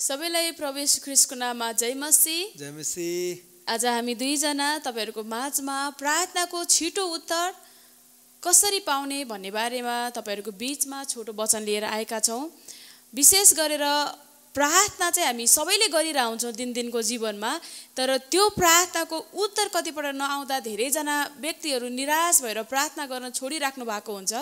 सबैलाई प्रवेश ख्रिसको नाममा जय मसी जय मसी आज हामी दुईजना तपाईँहरूको माझमा प्रार्थनाको छिटो उत्तर कसरी पाउने भन्ने बारेमा तपाईँहरूको बिचमा छोटो वचन लिएर आएका छौँ विशेष गरेर प्रार्थना चाहिँ हामी सबैले गरिरहन्छौँ दिनदिनको जीवनमा तर त्यो प्रार्थनाको उत्तर कतिपल्ट नआउँदा धेरैजना व्यक्तिहरू निराश भएर प्रार्थना गर्न छोडिराख्नु भएको हुन्छ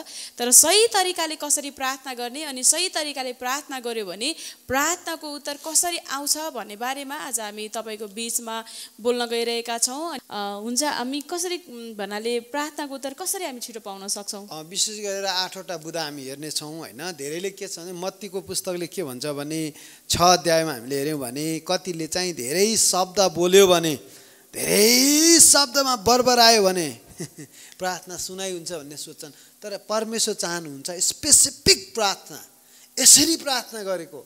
तर सही तरिकाले कसरी प्रार्थना गर्ने अनि सही तरिकाले प्रार्थना गर्यो भने प्रार्थनाको उत्तर कसरी आउँछ भन्ने बारेमा आज हामी तपाईँको बिचमा बोल्न गइरहेका छौँ हुन्छ हामी कसरी भन्नाले प्रार्थनाको उत्तर कसरी हामी छिटो पाउन सक्छौँ विशेष गरेर आठवटा बुधा हामी हेर्नेछौँ होइन धेरैले के छ भने मत्तीको पुस्तकले के भन्छ भने छ अध्यायमा हामीले हेऱ्यौँ भने कतिले चाहिँ धेरै शब्द बोल्यो भने धेरै शब्दमा आयो भने प्रार्थना सुनाइ हुन्छ भन्ने सोच्छन् तर परमेश्वर चाहनुहुन्छ स्पेसिफिक प्रार्थना यसरी प्रार्थना गरेको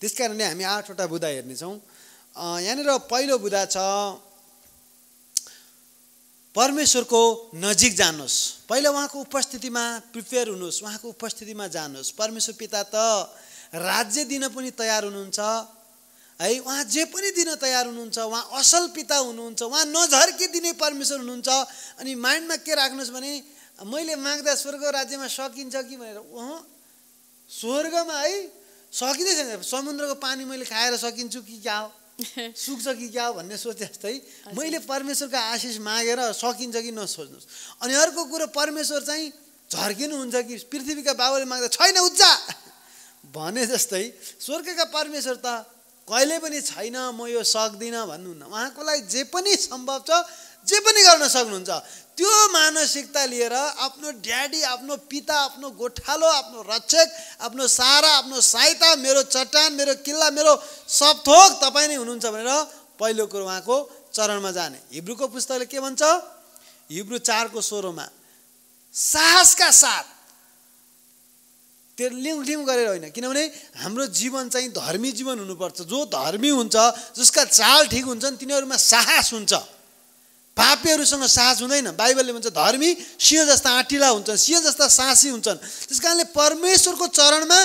त्यस कारणले हामी आठवटा बुधा हेर्नेछौँ यहाँनिर पहिलो बुधा छ परमेश्वरको नजिक जानुहोस् पहिला उहाँको उपस्थितिमा प्रिपेयर हुनुहोस् उहाँको उपस्थितिमा जानुहोस् परमेश्वर पिता त राज्य दिन पनि तयार हुनुहुन्छ है उहाँ जे पनि दिन तयार हुनुहुन्छ उहाँ असल पिता हुनुहुन्छ उहाँ नझर्किदिने परमेश्वर हुनुहुन्छ अनि माइन्डमा के राख्नुहोस् भने मैले माग्दा स्वर्ग राज्यमा सकिन्छ कि भनेर ओहो स्वर्गमा है सकिँदैछ समुद्रको पानी मैले खाएर सकिन्छु कि क्या हो सुक्छ कि क्या हो भन्ने सोचे जस्तै मैले परमेश्वरको आशिष मागेर सकिन्छ कि नसोच्नुहोस् अनि अर्को कुरो परमेश्वर चाहिँ झर्किनुहुन्छ कि पृथ्वीका बाबुले माग्दा छैन उच्चा भने जस्तै स्वर्गका परमेश्वर त कहिले पनि छैन म यो सक्दिनँ भन्नुहुन्न उहाँको लागि जे पनि सम्भव छ जे पनि गर्न सक्नुहुन्छ त्यो मानसिकता लिएर आफ्नो ड्याडी आफ्नो पिता आफ्नो गोठालो आफ्नो रक्षक आफ्नो सारा आफ्नो सहायता मेरो चट्टान मेरो किल्ला मेरो सबथोक तपाईँ नै हुनुहुन्छ भनेर पहिलो कुरो उहाँको चरणमा जाने हिब्रूको पुस्तकले के भन्छ हिब्रू चारको स्वरोमा साहसका साथ त्यो लिउँ लिउँ गरेर होइन किनभने हाम्रो जीवन चाहिँ धर्मी जीवन हुनुपर्छ जो धर्मी हुन्छ जसका चाल ठिक हुन्छन् तिनीहरूमा साहस हुन्छ पापीहरूसँग साहस हुँदैन बाइबलले भन्छ धर्मी सिंह जस्ता आँटिला हुन्छन् सिंह जस्ता साहसी हुन्छन् त्यस कारणले परमेश्वरको चरणमा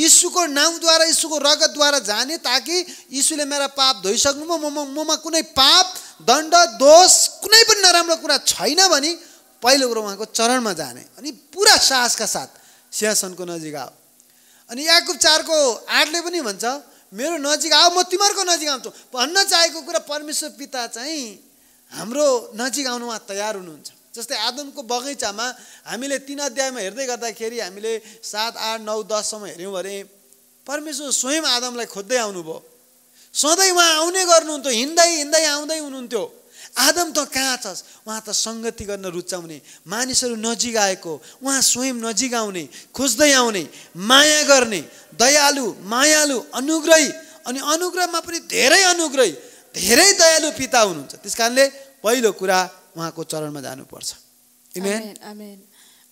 यीशुको नाउँद्वारा यीशुको रगतद्वारा जाने ताकि यीशुले मेरा पाप धोइसक्नु म ममा कुनै पाप दण्ड दोष कुनै पनि नराम्रो कुरा छैन भने पहिलो कुरो उहाँको चरणमा जाने अनि पुरा साहसका साथ सिंहासनको नजिक आऊ अनि याकुब चारको आठले पनि भन्छ मेरो नजिक आऊ म तिमीहरूको नजिक आउँछु भन्न चाहेको कुरा परमेश्वर पिता चाहिँ हाम्रो नजिक आउनु उहाँ तयार हुनुहुन्छ जस्तै आदमको बगैँचामा हामीले तिन अध्यायमा हेर्दै गर्दाखेरि हामीले सात आठ नौ दससम्म हेऱ्यौँ भने परमेश्वर स्वयं आदमलाई खोज्दै आउनुभयो सधैँ उहाँ आउने गर्नुहुन्थ्यो हिँड्दै हिँड्दै आउँदै हुनुहुन्थ्यो आदम त कहाँ छ उहाँ त सङ्गति गर्न रुचाउने मानिसहरू नजिक आएको उहाँ स्वयं नजिक आउने खोज्दै आउने माया गर्ने दयालु मायालु अनुग्रही अनि अनुग्रहमा पनि धेरै अनुग्रही धेरै दयालु पिता हुनुहुन्छ त्यस कारणले पहिलो कुरा उहाँको चरणमा जानुपर्छ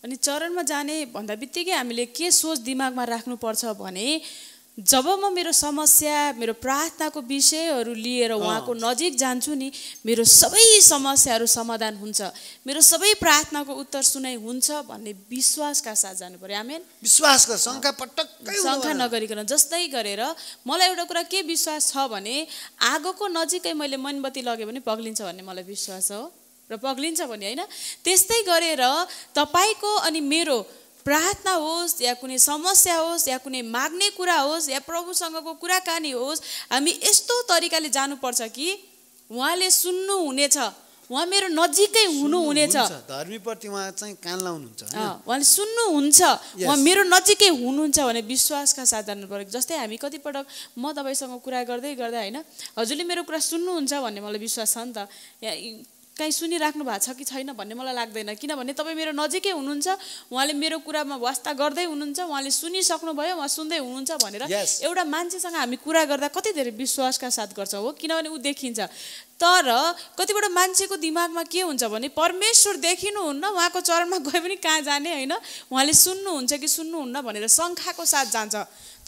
अनि चरणमा जाने भन्दा बित्तिकै हामीले के सोच दिमागमा राख्नुपर्छ भने जब म मेरो समस्या मेरो प्रार्थनाको विषयहरू लिएर उहाँको नजिक जान्छु नि मेरो सबै समस्याहरू समाधान हुन्छ मेरो सबै प्रार्थनाको उत्तर सुनाइ हुन्छ भन्ने विश्वासका साथ जानु पर्यो आमेन विश्वासको शङ्का पटक्कै शङ्का नगरिकन जस्तै गरेर मलाई एउटा कुरा के विश्वास छ भने आगोको नजिकै मैले मनबत्ती लग्यो भने पग्लिन्छ भन्ने मलाई विश्वास हो र पग्लिन्छ भने होइन त्यस्तै गरेर तपाईँको अनि मेरो प्रार्थना होस् या कुनै समस्या होस् या कुनै माग्ने कुरा होस् या प्रभुसँगको कुराकानी होस् हामी यस्तो तरिकाले जानुपर्छ कि उहाँले सुन्नु हुनेछ उहाँ मेरो नजिकै हुनुहुनेछ धर्मीप्रति उहाँ चाहिँ कान लाउनुहुन्छ उहाँले सुन्नुहुन्छ उहाँ मेरो नजिकै हुनुहुन्छ भने विश्वासका साथ जानु पऱ्यो जस्तै हामी कतिपटक म तपाईँसँग कुरा गर्दै गर्दा होइन हजुरले मेरो कुरा सुन्नुहुन्छ भन्ने मलाई विश्वास छ नि त काहीँ सुनिराख्नु भएको छ कि छैन भन्ने मलाई लाग्दैन किनभने तपाईँ मेरो नजिकै हुनुहुन्छ उहाँले मेरो कुरामा वास्ता गर्दै हुनुहुन्छ उहाँले सुनिसक्नुभयो उहाँ सुन्दै हुनुहुन्छ भनेर एउटा मान्छेसँग हामी कुरा गर्दा कति धेरै विश्वासका साथ गर्छौँ हो किनभने ऊ देखिन्छ तर कतिवटा मान्छेको दिमागमा के हुन्छ भने परमेश्वर देखिनुहुन्न उहाँको चरणमा गए पनि कहाँ जाने होइन उहाँले सुन्नुहुन्छ कि सुन्नुहुन्न भनेर शङ्खाको साथ जान्छ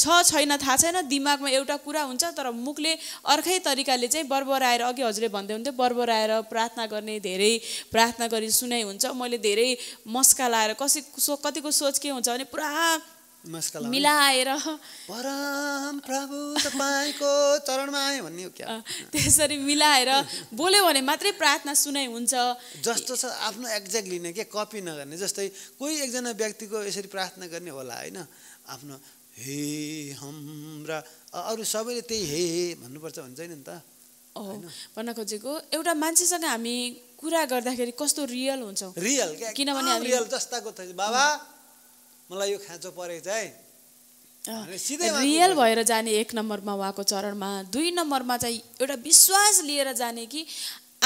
छ छैन थाहा छैन दिमागमा एउटा कुरा हुन्छ तर मुखले अर्कै तरिकाले चाहिँ बरबराएर अघि हजुरले भन्दै हुन्थ्यो बरबराएर प्रार्थना गर्ने धेरै प्रार्थना गरी सुनाइ हुन्छ मैले धेरै मस्का लाएर कसै कतिको सोच के हुन्छ भने पुरा मिलाएर परम प्रभु तपाईँको चरणमा आयो भन्ने हो क्या त्यसरी मिलाएर बोल्यो भने मात्रै प्रार्थना सुनाइ हुन्छ जस्तो छ आफ्नो एक्ज्याक्ट लिने के कपी नगर्ने जस्तै कोही एकजना व्यक्तिको यसरी प्रार्थना गर्ने होला होइन आफ्नो हे हाम्रा अरू सबैले त्यही हे भन्नुपर्छ हुन्छ नि त भन्न खोजेको एउटा मान्छेसँग हामी कुरा गर्दाखेरि कस्तो रियल हुन्छ रियल किनभने बाबा मलाई यो खाँचो परेको है रियल भएर जाने एक नम्बरमा उहाँको चरणमा दुई नम्बरमा चाहिँ एउटा विश्वास लिएर जाने कि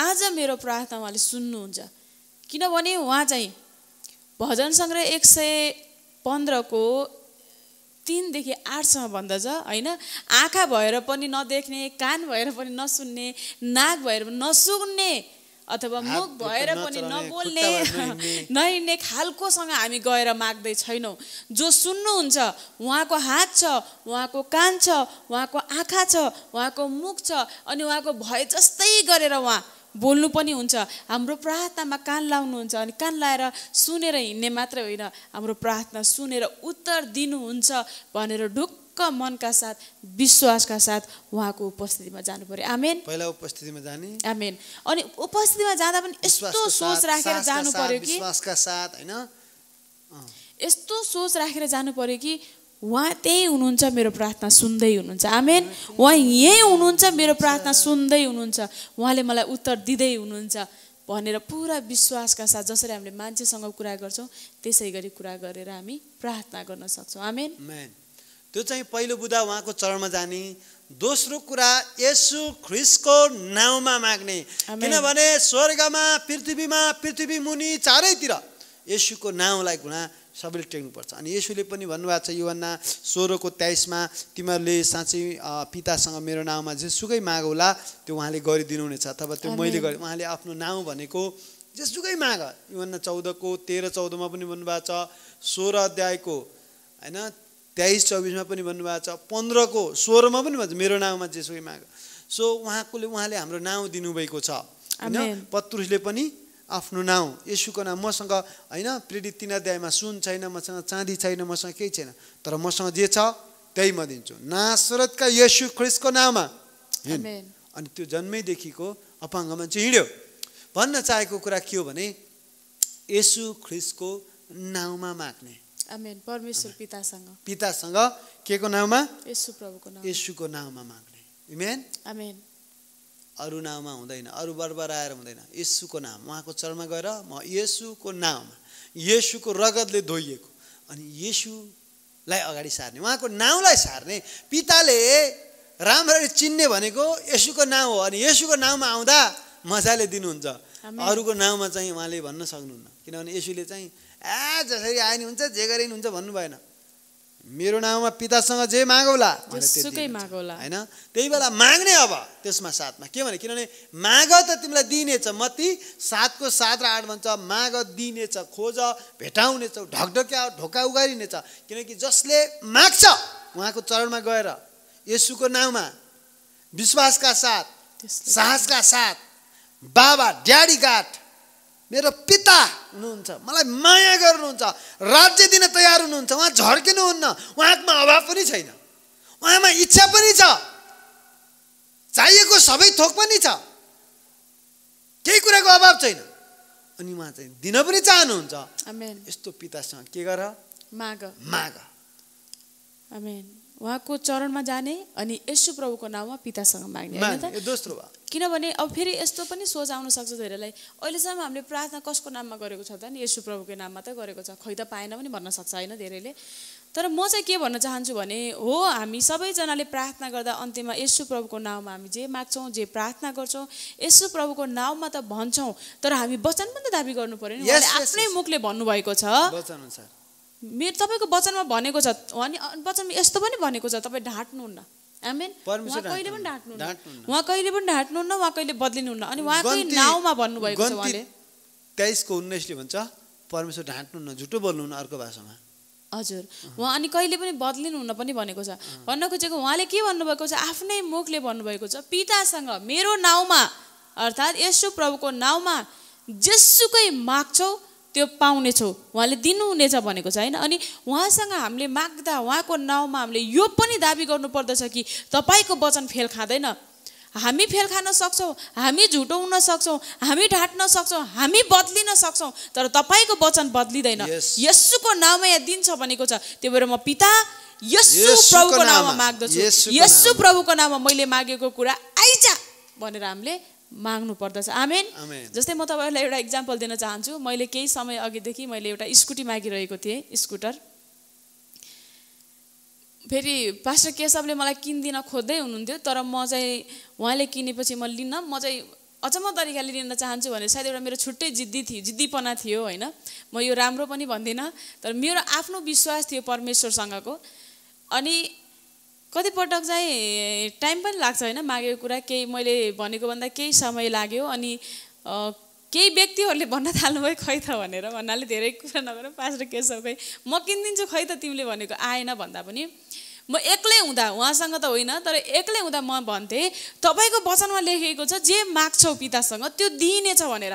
आज मेरो प्रार्थना उहाँले सुन्नुहुन्छ किनभने उहाँ चाहिँ भजन सङ्ग्रह एक सय पन्ध्रको तिनदेखि आठसम्म भन्दछ होइन आँखा भएर पनि नदेख्ने कान भएर पनि नसुन्ने नाक भएर पनि नसुन्ने अथवा मुख भएर पनि नबोल्ने नहिँड्ने खालकोसँग हामी गएर माग्दै छैनौँ जो सुन्नुहुन्छ उहाँको हात छ उहाँको कान छ उहाँको आँखा छ उहाँको मुख छ अनि उहाँको भय जस्तै गरेर उहाँ बोल्नु पनि हुन्छ हाम्रो प्रार्थनामा कान लाउनुहुन्छ अनि कान लाएर सुनेर हिँड्ने मात्रै होइन हाम्रो प्रार्थना सुनेर उत्तर दिनुहुन्छ भनेर ढुक्क मनका साथ विश्वासका साथ उहाँको उपस्थितिमा जानु पर्यो आमेन पहिला उपस्थितिमा जाने आमेन अनि उपस्थितिमा जाँदा पनि यस्तो सोच राखेर जानु पर्यो कि यस्तो सोच राखेर जानु पर्यो कि उहाँ त्यहीँ हुनुहुन्छ मेरो प्रार्थना सुन्दै हुनुहुन्छ आमेन उहाँ यहीँ हुनुहुन्छ मेरो प्रार्थना सुन्दै हुनुहुन्छ उहाँले मलाई उत्तर दिँदै हुनुहुन्छ भनेर पुरा विश्वासका साथ जसरी हामीले मान्छेसँग कुरा गर्छौँ त्यसै गरी कुरा गरेर हामी प्रार्थना गर्न सक्छौँ आमेन त्यो चाहिँ पहिलो बुधा उहाँको चरणमा जाने दोस्रो कुरा यसु ख्रिसको नाउँमा माग्ने किनभने स्वर्गमा पृथ्वीमा पृथ्वी मुनि चारैतिर यसुको नाउँलाई गुणा सबैले टेक्नुपर्छ अनि यसोले पनि भन्नुभएको छ योभन्दा सोह्रको तेइसमा तिमीहरूले साँच्चै पितासँग मेरो नाउँमा जेसुकै मागौला त्यो उहाँले गरिदिनुहुनेछ अथवा त्यो मैले गरेँ उहाँले आफ्नो नाउँ भनेको जेसुकै माग योभन्दा चौधको तेह्र चौधमा पनि भन्नुभएको छ सोह्र अध्यायको होइन तेइस चौबिसमा पनि भन्नुभएको छ पन्ध्रको सोह्रमा पनि भन्छ मेरो नाउँमा जेसुकै माग सो उहाँकोले उहाँले हाम्रो नाउँ दिनुभएको छ होइन पत्रुसले पनि आफ्नो नाउँ यसुको नाम मसँग होइन प्रेरित तिन अध्यायमा सुन छैन मसँग चाँदी छैन मसँग केही छैन तर मसँग जे छ त्यही म दिन्छु नासरतका यसु ख्रिसको नाममा अनि त्यो जन्मैदेखिको अपाङ्ग मान्छे हिँड्यो भन्न चाहेको कुरा के हो भने यसु ख्रिसको नाउँमा माग्ने परमेश्वर पितासँग पितासँग के को नाउँमा यसुको नाउँमा माग्ने अरू नाउँमा हुँदैन अरू आएर हुँदैन यसुको नाम उहाँको चरणमा गएर म यसुको नाउँमा यसुको रगतले धोइएको अनि यसुलाई अगाडि सार्ने उहाँको नाउँलाई सार्ने पिताले राम्ररी चिन्ने भनेको यसुको नाउँ हो अनि यसुको नाउँमा आउँदा मजाले दिनुहुन्छ अरूको नाउँमा चाहिँ उहाँले भन्न सक्नुहुन्न किनभने यसुले चाहिँ ए जसरी आएन नि हुन्छ जे गरे नि हुन्छ भन्नु भएन मेरो नाउँमा पितासँग जे मागौला होइन त्यही बेला माग्ने अब त्यसमा साथमा के भने किनभने माग त तिमीलाई दिनेछ मती सातको सात र आठ भन्छ माग दिइनेछ खोज भेटाउनेछौ ढकढक्या ढोका उगारिनेछ किनकि जसले माग्छ उहाँको चरणमा गएर यसुको नाउँमा विश्वासका साथ साहसका साथ बाबा ड्याडी गाठ मेरो पिता हुनुहुन्छ मलाई माया गर्नुहुन्छ राज्य दिन तयार हुनुहुन्छ उहाँ झर्किनुहुन्न उहाँमा अभाव पनि छैन उहाँमा इच्छा पनि छ चाहिएको सबै थोक पनि छ केही कुराको अभाव छैन अनि उहाँ चाहिँ दिन पनि चाहनुहुन्छ यस्तो पितासँग के गर माग माग उहाँको चरणमा जाने अनि यसो प्रभुको नाममा पितासँग माग्ने दोस्रो किनभने अब फेरि यस्तो पनि सोच आउन सक्छ धेरैलाई अहिलेसम्म हामीले प्रार्थना कसको नाममा गरेको छ त नि यसो प्रभुको नाममा त गरेको छ खै त पाएन पनि भन्न सक्छ होइन धेरैले तर म चाहिँ के भन्न चाहन्छु भने हो हामी सबैजनाले प्रार्थना गर्दा अन्त्यमा यसो प्रभुको नाउँमा हामी जे माग्छौँ जे प्रार्थना गर्छौँ यसो प्रभुको नाउँमा त भन्छौँ तर हामी वचन पनि त दाबी गर्नु पऱ्यो नि आफ्नै मुखले भन्नुभएको छ मेरो तपाईँको वचनमा भनेको छ अनि वचनमा यस्तो पनि भनेको छ तपाईँ ढाँट्नुहुन्न आमेन उहाँ कहिले पनि ढाँट्नुहुन्न उहाँ कहिले पनि ढाँट्नुहुन्न उहाँ कहिले बद्लिनुहुन्न अनि उहाँकै नाउँमा भन्नुभएको छ उहाँले तेइसको उन्नाइसले भन्छ परमेश्वर ढाँट्नुहुन्न झुटो बोल्नुहुन्न अर्को भाषामा हजुर उहाँ अनि कहिले पनि बद्लिनुहुन्न पनि भनेको छ भन्न खोजेको उहाँले के भन्नुभएको छ आफ्नै मुखले भन्नुभएको छ पितासँग मेरो नाउँमा अर्थात् यसो प्रभुको नाउँमा जेसुकै माग्छौ त्यो पाउनेछौँ उहाँले दिनुहुनेछ भनेको छ होइन अनि उहाँसँग हामीले माग्दा उहाँको नाउँमा हामीले यो पनि दाबी गर्नुपर्दछ कि तपाईँको वचन फेल खाँदैन हामी फेल खान सक्छौँ हामी झुटो हुन सक्छौँ हामी ढाँट्न सक्छौँ हामी बद्लिन सक्छौँ तर तपाईँको वचन बदलिँदैन yes. नाउँमा यहाँ दिन्छ भनेको छ त्यही भएर म पिता यसु प्रभुको नाउँमा माग्दछु यसु प्रभुको नाउँमा मैले मागेको कुरा आइजा भनेर हामीले माग्नु पर्दछ आमेन जस्तै म तपाईँहरूलाई एउटा इक्जाम्पल दिन चाहन्छु मैले केही समय अघिदेखि मैले एउटा स्कुटी मागिरहेको थिएँ स्कुटर फेरि पास्टर केशवले मलाई किनिदिन खोज्दै हुनुहुन्थ्यो तर म चाहिँ उहाँले किनेपछि म लिन म चाहिँ अचम्म तरिकाले लिन चाहन्छु भने सायद एउटा मेरो छुट्टै जिद्दी थियो जिद्दीपना थियो होइन म यो राम्रो पनि भन्दिनँ तर मेरो आफ्नो विश्वास थियो परमेश्वरसँगको अनि कतिपटक चाहिँ टाइम पनि लाग्छ होइन मागेको कुरा केही मैले भनेको भन्दा केही समय लाग्यो अनि केही व्यक्तिहरूले भन्न थाल्नुभयो खै त भनेर भन्नाले धेरै कुरा र पास्टर खै म किनिदिन्छु खै त तिमीले भनेको आएन भन्दा पनि म एक्लै हुँदा उहाँसँग त होइन तर एक्लै हुँदा म भन्थेँ तपाईँको वचनमा लेखेको छ जे माग्छौ पितासँग त्यो दिइनेछ भनेर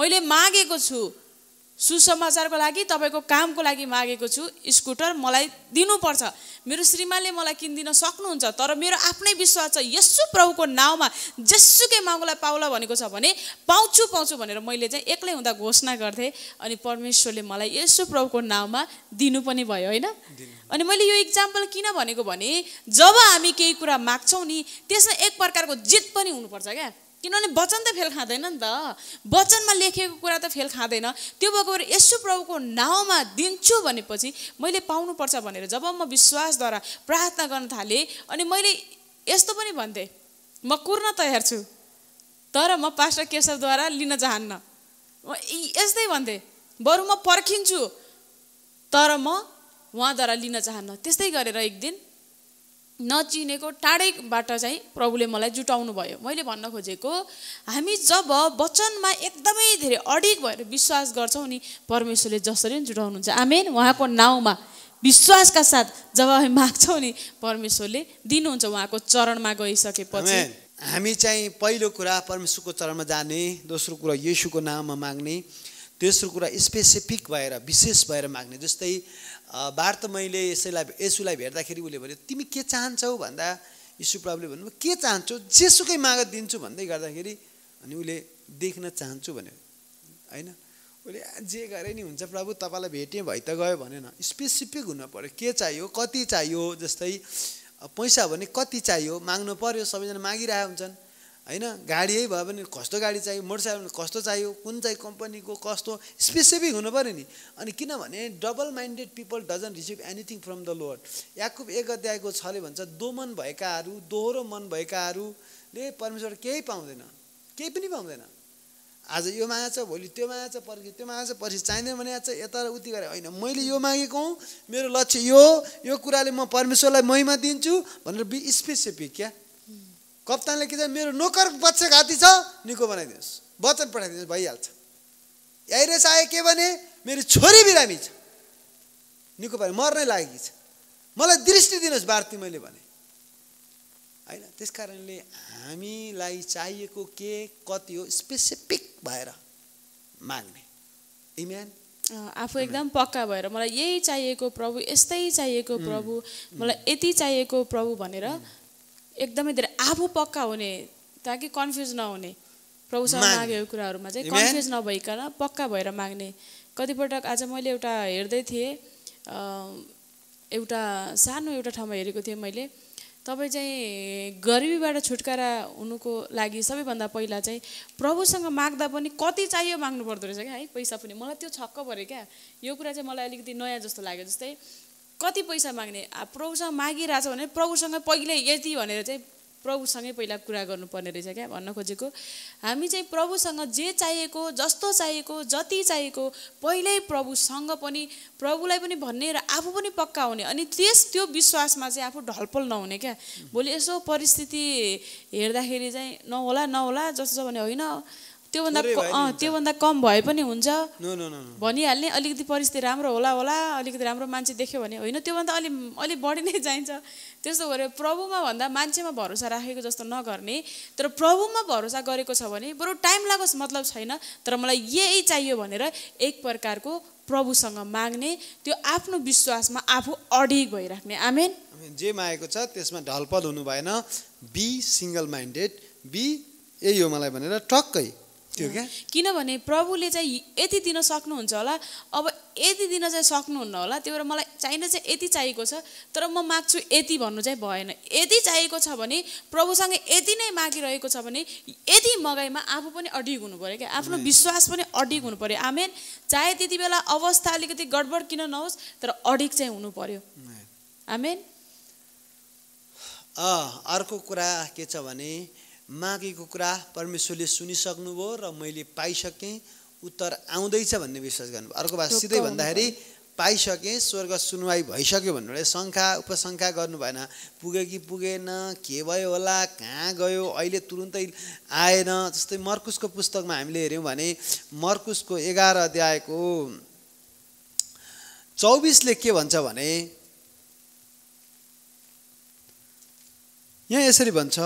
मैले मागेको छु सुसमाचारको लागि तपाईँको कामको लागि मागेको छु स्कुटर मलाई दिनुपर्छ मेरो श्रीमानले मलाई किनिदिन सक्नुहुन्छ तर मेरो आफ्नै विश्वास छ यसु प्रभुको नाउँमा जेसुकै मागुलाई पाउला भनेको छ भने पाउँछु पाउँछु भनेर मैले चाहिँ एक्लै हुँदा घोषणा गर्थेँ अनि परमेश्वरले मलाई यसु प्रभुको नाउँमा दिनु पनि भयो होइन अनि मैले यो इक्जाम्पल किन भनेको भने जब हामी केही कुरा माग्छौँ नि त्यसमा एक प्रकारको जित पनि हुनुपर्छ क्या किनभने वचन त फेल खाँदैन नि त वचनमा लेखिएको कुरा त फेल खाँदैन त्यो भएको भएर यसो प्रभुको नाउँमा दिन्छु भनेपछि मैले पाउनुपर्छ भनेर जब म विश्वासद्वारा प्रार्थना गर्न थालेँ अनि मैले यस्तो पनि भन्थेँ म कुर्न तयार छु तर म पास्टर केशवद्वारा लिन चाहन्न म यस्तै भन्थेँ बरु म पर्खिन्छु तर म उहाँद्वारा लिन चाहन्न त्यस्तै गरेर एक दिन नचिनेको टाढैबाट चाहिँ प्रभुले मलाई जुटाउनु भयो मैले भन्न खोजेको हामी जब वचनमा एकदमै धेरै अडिक भएर विश्वास गर्छौँ नि परमेश्वरले जसरी नै जुटाउनुहुन्छ आमेन उहाँको नाउँमा विश्वासका साथ जब हामी माग्छौँ नि परमेश्वरले दिनुहुन्छ उहाँको चरणमा गइसकेपछि हामी चाहिँ पहिलो कुरा परमेश्वरको चरणमा जाने दोस्रो कुरा यशुको नाममा माग्ने तेस्रो कुरा स्पेसिफिक भएर विशेष भएर माग्ने जस्तै बार त मैले यसैलाई यसुलाई भेट्दाखेरि उसले भन्यो तिमी के चाहन्छौ भन्दा प्रभुले भन्नु के चाहन्छौ जेसुकै माग दिन्छु भन्दै गर्दाखेरि अनि उसले देख्न चाहन्छु भन्यो होइन उसले जे गरे नि हुन्छ प्रभु तपाईँलाई भेटेँ भइ त गयो भनेन स्पेसिफिक हुनु पऱ्यो के चाहियो कति चाहियो जस्तै पैसा भने कति चाहियो माग्नु पऱ्यो सबैजना मागिरहेको हुन्छन् होइन गाडीै भयो भने कस्तो गाडी चाहियो मोटरसाइकल कस्तो चाहियो कुन चाहिँ कम्पनीको कस्तो स्पेसिफिक हुनु पऱ्यो नि अनि किनभने double minded people doesn't receive anything from the Lord याकुब एक अध्यायको छले भन्छ दो मन भएकाहरू दोहोरो मन भएकाहरूले परमेश्वर केही पाउँदैन केही पनि पाउँदैन आज यो माया छ भोलि त्यो माया छ पर्खि त्यो माया छ पर्सि चाहिँदैन भने आज यता र उति गरेँ होइन मैले यो मागेको हुँ मेरो लक्ष्य यो यो कुराले म परमेश्वरलाई महिमा दिन्छु भनेर बि स्पेसिफिक क्या कप्तानले के छ मेरो नोकर घाती छ निको बनाइदिनुहोस् वचन पठाइदिनुहोस् भइहाल्छ आइरहेछ आयो के भने मेरो छोरी बिरामी छ निको पारे मर्नै लागेकी छ मलाई दृष्टि दिनुहोस् बार्ती मैले भने होइन त्यस कारणले हामीलाई चाहिएको के कति हो स्पेसिफिक भएर माग्ने इम्यान आफू एकदम पक्का भएर मलाई यही चाहिएको प्रभु यस्तै चाहिएको प्रभु मलाई यति चाहिएको प्रभु भनेर एकदमै धेरै आफू पक्का हुने ताकि कन्फ्युज नहुने प्रभुसँग मागेको कुराहरूमा चाहिँ कन्फ्युज नभइकन पक्का भएर माग्ने कतिपटक आज मैले एउटा हेर्दै थिएँ एउटा सानो एउटा ठाउँमा हेरेको थिएँ मैले तपाईँ चाहिँ गरिबीबाट छुटकारा हुनुको लागि सबैभन्दा पहिला चाहिँ प्रभुसँग माग्दा पनि कति चाहियो माग्नु पर्दो रहेछ क्या है पैसा पनि मलाई त्यो छक्क पऱ्यो क्या यो कुरा चाहिँ मलाई अलिकति नयाँ जस्तो लाग्यो जस्तै कति पैसा माग्ने प्रभुसँग मागिरहेछ भने प्रभुसँग पहिल्यै यति भनेर चाहिँ प्रभुसँगै पहिला कुरा गर्नुपर्ने रहेछ क्या भन्न खोजेको हामी चाहिँ प्रभुसँग जे चाहिएको जस्तो चाहिएको जति चाहिएको पहिल्यै प्रभुसँग पनि प्रभुलाई पनि भन्ने र आफू पनि पक्का हुने अनि त्यस त्यो विश्वासमा चाहिँ आफू ढलपल नहुने क्या भोलि यसो परिस्थिति हेर्दाखेरि चाहिँ नहोला नहोला जस्तो छ भने होइन त्योभन्दा त्योभन्दा कम भए पनि हुन्छ भनिहाल्ने अलिकति परिस्थिति राम्रो होला होला अलिकति राम्रो मान्छे देख्यो भने होइन त्योभन्दा अलि अलिक बढी नै चाहिन्छ त्यस्तो गऱ्यो प्रभुमा भन्दा मान्छेमा भरोसा राखेको जस्तो नगर्ने तर प्रभुमा भरोसा गरेको छ भने बरु टाइम लागोस् मतलब छैन तर मलाई यही चाहियो भनेर एक प्रकारको प्रभुसँग माग्ने त्यो आफ्नो विश्वासमा आफू अडिग भइराख्ने आमेन जे मागेको छ त्यसमा ढलपल हुनु भएन बी सिङ्गल माइन्डेड बी यही हो मलाई भनेर टक्कै किनभने प्रभुले चाहिँ यति दिन सक्नुहुन्छ होला अब यति दिन चाहिँ सक्नुहुन्न होला त्यो भएर मलाई चाहिन चाहिँ यति चाहिएको छ तर म माग्छु यति भन्नु चाहिँ भएन यति चाहिएको छ भने प्रभुसँग यति नै मागिरहेको छ भने यति मगाइमा आफू पनि अडिग हुनु पऱ्यो क्या आफ्नो विश्वास पनि अडिग हुनु पऱ्यो आमेन चाहे त्यति बेला अवस्था अलिकति गडबड किन नहोस् तर अडिग चाहिँ हुनु पऱ्यो आमेन अर्को कुरा के छ भने मागेको कुरा परमेश्वरले सुनिसक्नुभयो र मैले पाइसकेँ उत्तर आउँदैछ भन्ने विश्वास गर्नु अर्को भाषा सिधै भन्दाखेरि पाइसकेँ स्वर्ग सुनवाई भइसक्यो भन्नुभयो शङ्का उपशङ्का गर्नु भएन पुगे कि पुगेन के भयो होला कहाँ गयो अहिले तुरुन्तै आएन जस्तै मर्कुसको पुस्तकमा हामीले हेऱ्यौँ भने मर्कुसको एघार अध्यायको चौबिसले के भन्छ भने यहाँ यसरी भन्छ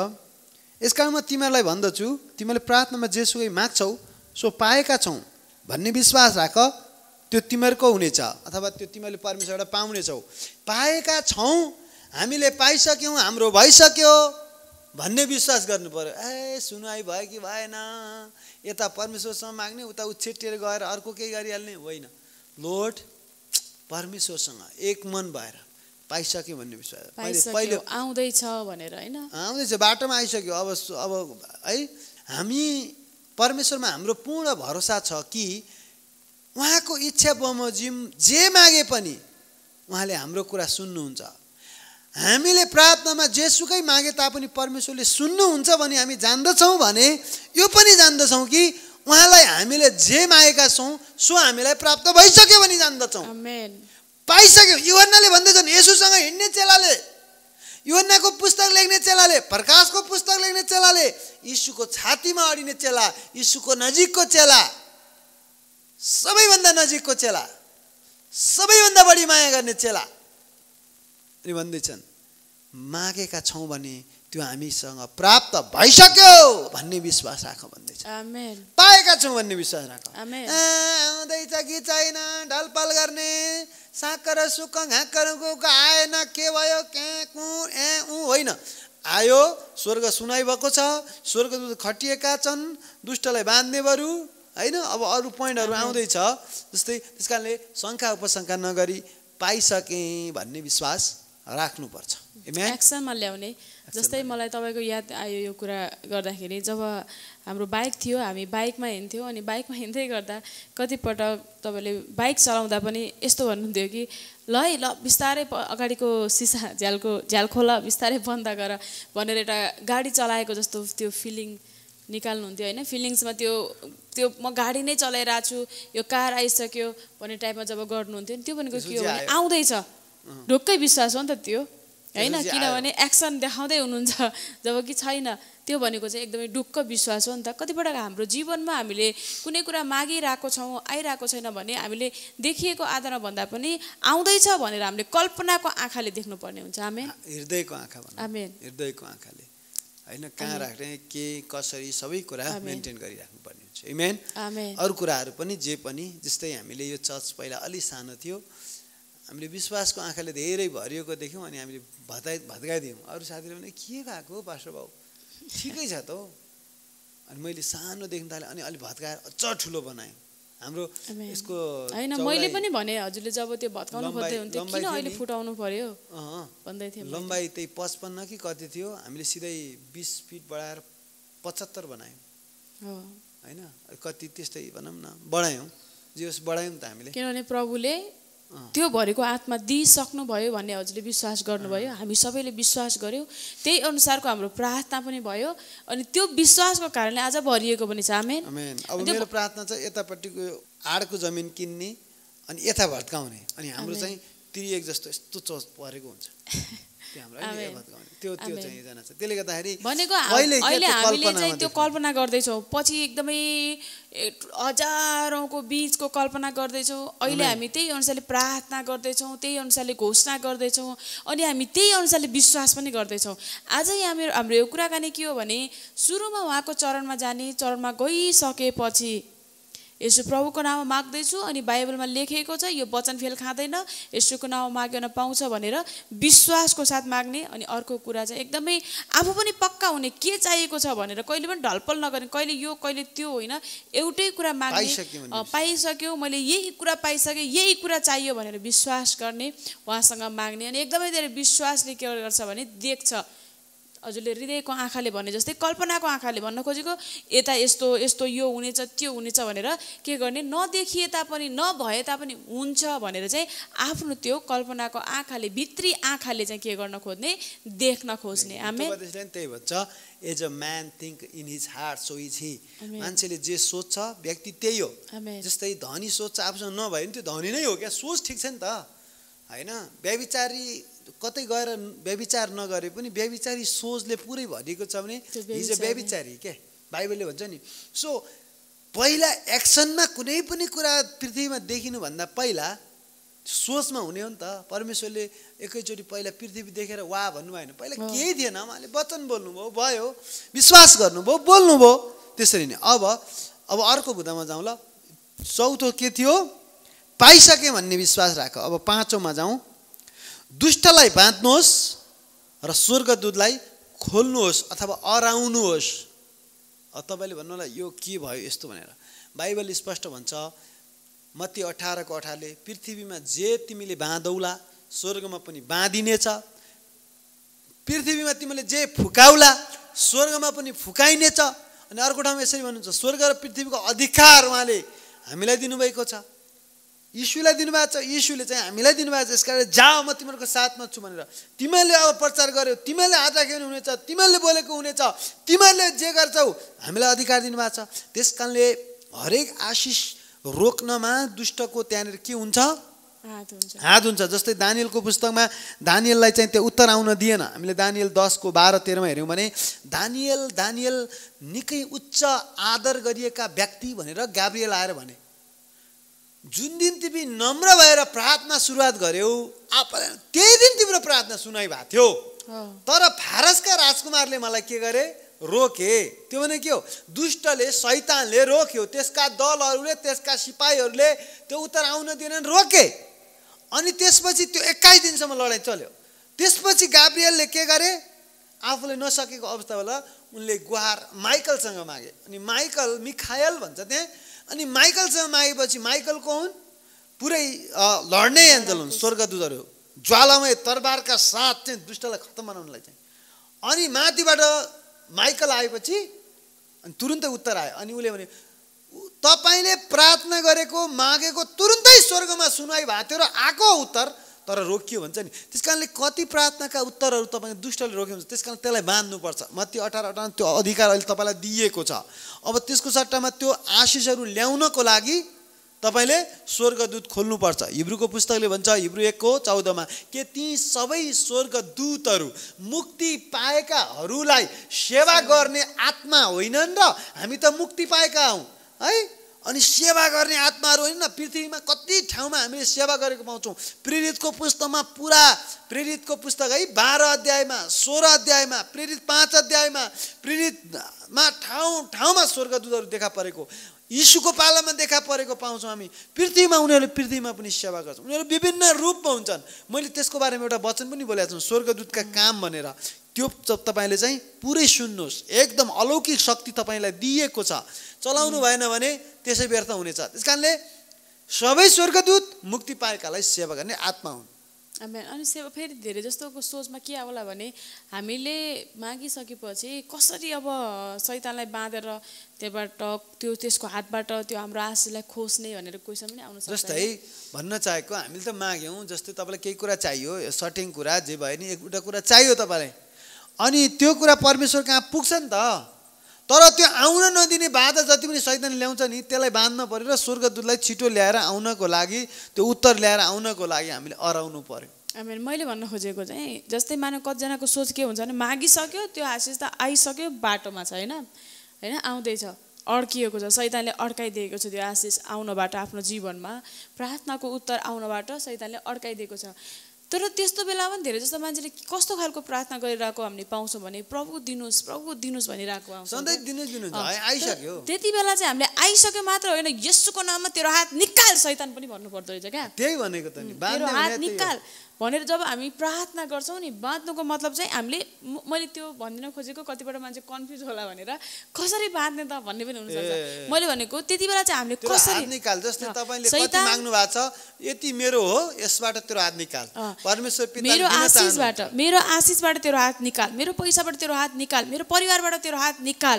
यसकारण म तिमीहरूलाई भन्दछु तिमीले प्रार्थनामा जेसुकै माग्छौ सो पाएका छौ भन्ने विश्वास राख त्यो तिमीहरूको हुनेछ अथवा त्यो तिमीहरूले परमेश्वरबाट पाउनेछौ पाएका छौ हामीले पाइसक्यौँ हाम्रो भइसक्यो भन्ने विश्वास गर्नु पऱ्यो ए सुनवाई भयो कि भएन यता परमेश्वरसँग माग्ने उता उछिटेर गएर अर्को केही गरिहाल्ने होइन लोड परमेश्वरसँग एक मन भएर पाइसक्यो भन्ने विश्वास पहिले आउँदैछ भनेर होइन आउँदैछ बाटोमा आइसक्यो अब अब है हामी परमेश्वरमा हाम्रो पूर्ण भरोसा छ कि उहाँको इच्छा बमोजिम जे मागे पनि उहाँले हाम्रो कुरा सुन्नुहुन्छ हामीले प्रार्थनामा जेसुकै मागे तापनि परमेश्वरले सुन्नुहुन्छ भने हामी जान्दछौँ भने यो पनि जान्दछौँ कि उहाँलाई हामीले जे मागेका छौँ सो हामीलाई प्राप्त भइसक्यो भने जान्दछौँ पाइसक्यो युहन्नाले भन्दैछन् यसुसँग हिँड्ने चेलाले युवनाको पुस्तक लेख्ने चेलाले प्रकाशको पुस्तक लेख्ने चेलाले यीशुको छातीमा अडिने चेला यीशुको नजिकको चेला सबैभन्दा नजिकको चेला सबैभन्दा बढी माया गर्ने चेला अनि भन्दैछन् मागेका छौँ भने त्यो हामीसँग प्राप्त भइसक्यो भन्ने विश्वास राख भन्दैछ पाएका छौँ भन्ने विश्वास राख आउँदैछ कि छैन ढलपल गर्ने साकर सुक घाँक आएन के भयो के कु ए ऊ होइन आयो स्वर्ग सुनाइ भएको छ स्वर्गदूत खटिएका छन् दुष्टलाई बाँध्ने बरु होइन अब अरू पोइन्टहरू आउँदैछ जस्तै त्यस कारणले शङ्का उपशङ्का नगरी पाइसकेँ भन्ने विश्वास राख्नुपर्छ एक्सनमा ल्याउने जस्तै मलाई तपाईँको याद आयो यो कुरा गर्दाखेरि जब हाम्रो बाइक थियो हामी बाइकमा हिँड्थ्यौँ अनि बाइकमा हिँड्दै गर्दा कतिपटक तपाईँले बाइक चलाउँदा पनि यस्तो भन्नुहुन्थ्यो कि ल है ल बिस्तारै अगाडिको सिसा झ्यालको झ्याल खोल बिस्तारै बन्द गर भनेर एउटा गाडी चलाएको जस्तो त्यो फिलिङ निकाल्नुहुन्थ्यो होइन फिलिङ्समा त्यो त्यो म गाडी नै चलाइरहेको छु यो कार आइसक्यो भन्ने टाइपमा जब गर्नुहुन्थ्यो नि त्यो भनेको के हो भने आउँदैछ ढुक्कै विश्वास हो नि त त्यो होइन किनभने एक्सन देखाउँदै हुनुहुन्छ जब कि छैन त्यो भनेको चाहिँ एकदमै ढुक्क विश्वास हो नि त कतिपटक हाम्रो जीवनमा हामीले कुनै कुरा मागिरहेको छौँ आइरहेको छैन भने हामीले देखिएको आधारमा भन्दा पनि आउँदैछ भनेर हामीले कल्पनाको आँखाले देख्नुपर्ने हुन्छ आमेन हृदयको आँखा आमेन हृदयको आँखाले होइन कहाँ राख्ने के कसरी सबै कुरा मेन्टेन गरिराख्नुपर्ने हुन्छ अरू कुराहरू पनि जे पनि जस्तै हामीले यो चर्च पहिला अलिक सानो थियो हामीले विश्वासको आँखाले धेरै भरिएको देख्यौँ अनि हामीले भत्काइ भत्काइदियौँ अरू साथीहरू भने के भएको पास्टर भाउ ठिकै छ त हौ अनि मैले सानोदेखि थालेँ अनि अलिक भत्काएर अझ ठुलो बनाएँ हाम्रो यसको होइन मैले पनि भने हजुरले जब त्यो भत्काउनु खोज्दै हुन्थ्यो किन अहिले फुटाउनु पर्यो भन्दै थियो लम्बाइ त्यही पचपन्न कि कति थियो हामीले सिधै बिस फिट बढाएर पचहत्तर बनायौँ होइन कति त्यस्तै भनौँ न बढायौँ जे होस् बढायौँ त हामीले किनभने प्रभुले त्यो भरेको आत्मा दिइसक्नुभयो भन्ने हजुरले विश्वास गर्नुभयो हामी सबैले विश्वास गऱ्यौँ त्यही अनुसारको हाम्रो प्रार्थना पनि भयो अनि त्यो विश्वासको कारणले आज भरिएको पनि छ आमेन अब मेरो प्रार्थना चाहिँ यतापट्टिको आडको जमिन किन्ने अनि यता भत्काउने अनि हाम्रो चाहिँ त्रिएक जस्तो यस्तो चर्च परेको हुन्छ भनेको अहिले हामीले चाहिँ त्यो कल्पना गर्दैछौँ पछि एकदमै हजारौँको बिचको कल्पना गर्दैछौँ अहिले हामी त्यही अनुसारले प्रार्थना गर्दैछौँ त्यही अनुसारले घोषणा गर्दैछौँ अनि हामी त्यही अनुसारले विश्वास पनि गर्दैछौँ आज यहाँ मेरो हाम्रो यो कुराकानी के हो भने सुरुमा उहाँको चरणमा जाने चरणमा गइसकेपछि यसो प्रभुको नाममा माग्दैछु अनि बाइबलमा लेखेको छ यो वचन फेल खाँदैन यसोको नाममा मागेन पाउँछ भनेर विश्वासको साथ माग्ने अनि अर्को कुरा चाहिँ एकदमै आफू पनि पक्का हुने के चाहिएको छ भनेर कहिले पनि ढलपल नगर्ने कहिले यो कहिले त्यो होइन एउटै कुरा माग्ने पाइसक्यो मैले यही कुरा पाइसकेँ यही कुरा चाहियो भनेर विश्वास गर्ने उहाँसँग माग्ने अनि एकदमै धेरै विश्वासले के गर्छ भने देख्छ हजुरले हृदयको आँखाले भने जस्तै कल्पनाको आँखाले भन्न खोजेको यता यस्तो यस्तो यो हुनेछ त्यो हुनेछ भनेर के गर्ने नदेखिए तापनि नभए तापनि हुन्छ भनेर चाहिँ आफ्नो त्यो कल्पनाको आँखाले भित्री आँखाले चाहिँ के गर्न खोज्ने देख्न खोज्ने त्यही भन्छ as a man think in his heart so is he मान्छेले जे सोध्छ व्यक्ति त्यही हो जस्तै धनी सोध्छ आफूसँग नभए पनि त्यो धनी नै हो क्या सोच ठिक छ नि त होइन व्यविचारी कतै गएर व्यविचार नगरे पनि व्यविचारी सोचले पुरै भनेको छ भने हिज व्यविचारी के बाइबलले भन्छ नि सो पहिला एक्सनमा कुनै पनि कुरा पृथ्वीमा देखिनुभन्दा पहिला सोचमा हुने हो नि त परमेश्वरले एकैचोटि पहिला पृथ्वी देखेर वा भन्नु भएन पहिला केही थिएन उहाँले वचन बोल्नुभयो भयो विश्वास गर्नुभयो बोल्नुभयो त्यसरी नै अब अब अर्को बुदामा जाउँ ल चौथो के थियो पाइसकेँ भन्ने विश्वास राख अब पाँचौँमा जाउँ दुष्टलाई बाँध्नुहोस् र स्वर्गदूतलाई खोल्नुहोस् अथवा अराउनुहोस् तपाईँले भन्नु होला यो के भयो यस्तो भनेर बाइबल स्पष्ट भन्छ मती अठारको अठारले पृथ्वीमा जे तिमीले बाँधौला स्वर्गमा पनि बाँधिनेछ पृथ्वीमा तिमीले जे फुकाउला स्वर्गमा पनि फुकाइनेछ अनि अर्को ठाउँमा यसरी भन्नुहुन्छ स्वर्ग र पृथ्वीको अधिकार उहाँले हामीलाई दिनुभएको छ यीशुलाई दिनुभएको छ यीशुले चाहिँ हामीलाई दिनुभएको छ यस जा म तिमीहरूको साथमा छु भनेर तिमीहरूले अब प्रचार गर्यो तिमीहरूले हात राख्यो भने हुनेछ तिमीहरूले बोलेको हुनेछ तिमीहरूले जे गर्छौ हामीलाई अधिकार दिनुभएको छ त्यस कारणले हरेक आशिष रोक्नमा दुष्टको त्यहाँनिर के हुन्छ हात हुन्छ जस्तै दानियलको पुस्तकमा दानियललाई चाहिँ त्यो उत्तर आउन दिएन हामीले दानियल दसको बाह्र तेह्रमा हेऱ्यौँ भने दानियल दानियल निकै उच्च आदर गरिएका व्यक्ति भनेर ग्याब्रियल आएर भने जुन दिन तिमी नम्र भएर प्रार्थना सुरुवात गर्यौ त्यही दिन तिम्रो प्रार्थना सुनाइ भएको थियो तर फारसका राजकुमारले मलाई के गरे रोके त्यो भने के हो दुष्टले सैतानले रोक्यो त्यसका दलहरूले त्यसका सिपाहीहरूले त्यो उत्तर आउन दिएनन् रोके अनि त्यसपछि त्यो एक्काइस दिनसम्म लडाइँ चल्यो त्यसपछि गाब्रियलले के गरे आफूले नसकेको अवस्था होला उनले गुहार माइकलसँग मागे अनि माइकल मिखायल भन्छ त्यहाँ अनि माइकलसँग मागेपछि माइकल को हुन् पुरै लड्ने एन्जल हुन् स्वर्गदूतहरू ज्वालामय तरबारका साथ चाहिँ दुष्टलाई खत्तम बनाउनलाई चाहिँ अनि माथिबाट माइकल आएपछि अनि तुरुन्तै उत्तर आयो अनि उसले भने तपाईँले प्रार्थना गरेको मागेको तुरुन्तै स्वर्गमा सुनवाई भएको थियो र आएको उत्तर तर रोकियो भन्छ नि त्यस कारणले कति प्रार्थनाका उत्तरहरू तपाईँले दुष्टले रोक्यो हुन्छ त्यस कारण त्यसलाई बाँध्नुपर्छ त्यो अठार अठार त्यो अधिकार अहिले तपाईँलाई दिइएको छ अब त्यसको सट्टामा त्यो आशिषहरू ल्याउनको लागि तपाईँले स्वर्गदूत खोल्नुपर्छ हिब्रूको पुस्तकले भन्छ हिब्रू एकको चौधमा के ती सबै स्वर्गदूतहरू मुक्ति पाएकाहरूलाई सेवा गर्ने आत्मा होइनन् र हामी त मुक्ति पाएका हौँ है अनि सेवा गर्ने आत्माहरू होइन पृथ्वीमा कति ठाउँमा हामीले सेवा गरेको पाउँछौँ प्रेरितको पुस्तकमा पुरा प्रेरितको पुस्तक है बाह्र अध्यायमा सोह्र अध्यायमा प्रेरित पाँच अध्यायमा प्रेरितमा ठाउँ ठाउँमा स्वर्गदूतहरू देखा परेको यीशुको पालामा देखा परेको पाउँछौँ हामी पृथ्वीमा उनीहरूले पृथ्वीमा पनि सेवा गर्छन् उनीहरू विभिन्न रूपमा हुन्छन् मैले त्यसको बारेमा एउटा वचन पनि बोलेको छु स्वर्गदूतका काम भनेर त्यो तपाईँले चाहिँ पुरै सुन्नुहोस् एकदम अलौकिक शक्ति तपाईँलाई दिइएको छ चलाउनु भएन भने त्यसै व्यर्थ हुनेछ त्यस कारणले सबै स्वर्गदूत मुक्ति पाएकालाई सेवा गर्ने आत्मा हुन् अनि सेवा फेरि धेरै जस्तोको सोचमा के आउला भने हामीले मागिसकेपछि कसरी अब सैतानलाई बाँधेर त्यहाँबाट त्यो त्यसको हातबाट त्यो हाम्रो आशीलाई खोज्ने भनेर क्वेसन पनि आउनु जस्तै भन्न चाहेको हामीले त माग्यौँ जस्तै तपाईँलाई केही कुरा चाहियो सटिङ कुरा जे भयो नि एउटा कुरा चाहियो तपाईँलाई अनि त्यो कुरा परमेश्वर कहाँ पुग्छ नि त तर त्यो आउन नदिने बाधा जति पनि सैतनले ल्याउँछ नि त्यसलाई बाँध्न पऱ्यो र स्वर्गदूतलाई छिटो ल्याएर आउनको लागि त्यो उत्तर ल्याएर आउनको लागि हामीले अराउनु पऱ्यो हामी मैले भन्न खोजेको चाहिँ जस्तै मानव कतिजनाको सोच के हुन्छ भने मागिसक्यो त्यो आशिष त आइसक्यो बाटोमा छ होइन होइन आउँदैछ अड्किएको छ सैतानले अड्काइदिएको छ त्यो आशिष आउनबाट आफ्नो जीवनमा प्रार्थनाको उत्तर आउनबाट सैतानले अड्काइदिएको छ तर त्यस्तो बेला पनि धेरै जस्तो मान्छेले कस्तो खालको प्रार्थना गरिरहेको हामीले पाउँछौँ भने प्रभु दिनुहोस् प्रभु दिनुहोस् भनिरहेको त्यति बेला चाहिँ हामीले आइसक्यो मात्र होइन यसुको नाममा तेरो हात निकाल सैतान पनि भन्नु पर्दो रहेछ क्या त्यही भनेको त हात निकाल भनेर जब हामी प्रार्थना गर्छौँ नि बाँध्नुको मतलब चाहिँ हामीले मैले त्यो भनिदिन खोजेको कतिपल्ट मान्छे कन्फ्युज होला भनेर कसरी बाँध्ने त भन्ने पनि हुनसक्छ मैले भनेको त्यति बेला चाहिँ हामीले कसरी निकाल जस्तै तपाईँले कति माग्नु भएको छ यति मेरो हो यसबाट तेरो हात निकाल परमेश्वर मेरो आशिषबाट मेरो आशिषबाट तेरो हात निकाल मेरो पैसाबाट तेरो हात निकाल मेरो परिवारबाट तेरो हात निकाल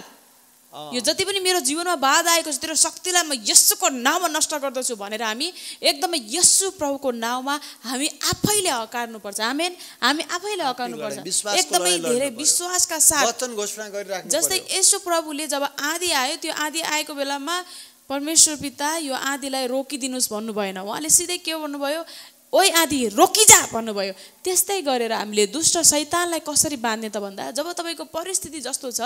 यो जति पनि मेरो जीवनमा बाधा आएको छ तेरो शक्तिलाई म यस्सुको नाउँमा नष्ट गर्दछु भनेर हामी एकदमै यस्सु प्रभुको नाउँमा हामी आफैले हकार्नुपर्छ हामी हामी आफैले हकार्नुपर्छ एकदमै धेरै विश्वासका साथ जस्तै यसो प्रभुले जब आँधी आयो त्यो आँधी आएको बेलामा परमेश्वर पिता यो आँधीलाई रोकिदिनुहोस् भन्नु भएन उहाँले सिधै के भन्नुभयो ओइ आदि रोकिजा भन्नुभयो त्यस्तै गरेर हामीले दुष्ट शैतानलाई कसरी बाँध्ने त भन्दा जब तपाईँको परिस्थिति जस्तो छ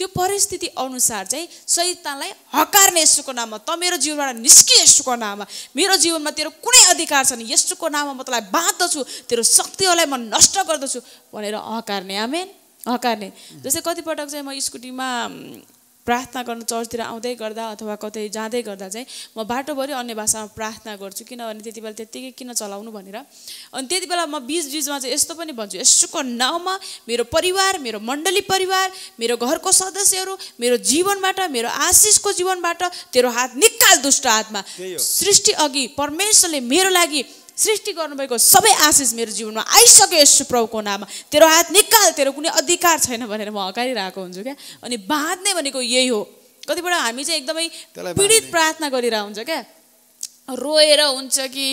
त्यो परिस्थिति अनुसार चाहिँ सैतानलाई हकार्ने यस्तुको नाममा त मेरो जीवनबाट निस्किए यस्तुको नाममा मेरो जीवनमा तेरो कुनै अधिकार छैन यस्तुको नाममा म तँलाई बाँध्दछु तेरो शक्तिहरूलाई म नष्ट गर्दछु भनेर हकार्ने आमेन हकार्ने जस्तै कतिपटक चाहिँ म स्कुटीमा प्रार्थना गर्न चर्चतिर आउँदै गर्दा अथवा कतै जाँदै गर्दा चाहिँ म बाटोभरि अन्य भाषामा प्रार्थना गर्छु किनभने त्यति बेला त्यत्तिकै किन चलाउनु भनेर अनि त्यति बेला म बिच बिचमा चाहिँ यस्तो पनि भन्छु यसोको नाउँमा मेरो परिवार मेरो मण्डली परिवार मेरो घरको सदस्यहरू मेरो जीवनबाट मेरो आशिषको जीवनबाट तेरो हात निकाल दुष्ट हातमा सृष्टि अघि परमेश्वरले मेरो लागि सृष्टि गर्नुभएको सबै आशिष मेरो जीवनमा आइसक्यो यसो प्रभुको नाममा तेरो हात निकाल तेरो कुनै अधिकार छैन भनेर म हकारिरहेको हुन्छु क्या अनि बाँध्ने भनेको यही हो कतिपय हामी चाहिँ एकदमै पीडित प्रार्थना गरिरहेको हुन्छ क्या रोएर हुन्छ कि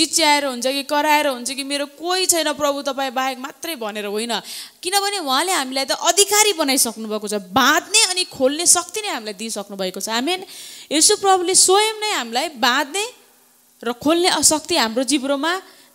चिच्याएर हुन्छ कि कराएर हुन्छ कि मेरो कोही छैन प्रभु तपाईँ बाहेक मात्रै भनेर होइन किनभने उहाँले हामीलाई त अधिकारी बनाइसक्नु भएको छ बाँध्ने अनि खोल्ने शक्ति नै हामीलाई दिइसक्नु भएको छ हामी यसो प्रभुले स्वयं नै हामीलाई बाँध्ने र खोल्ने शक्ति हाम्रो जिब्रोमा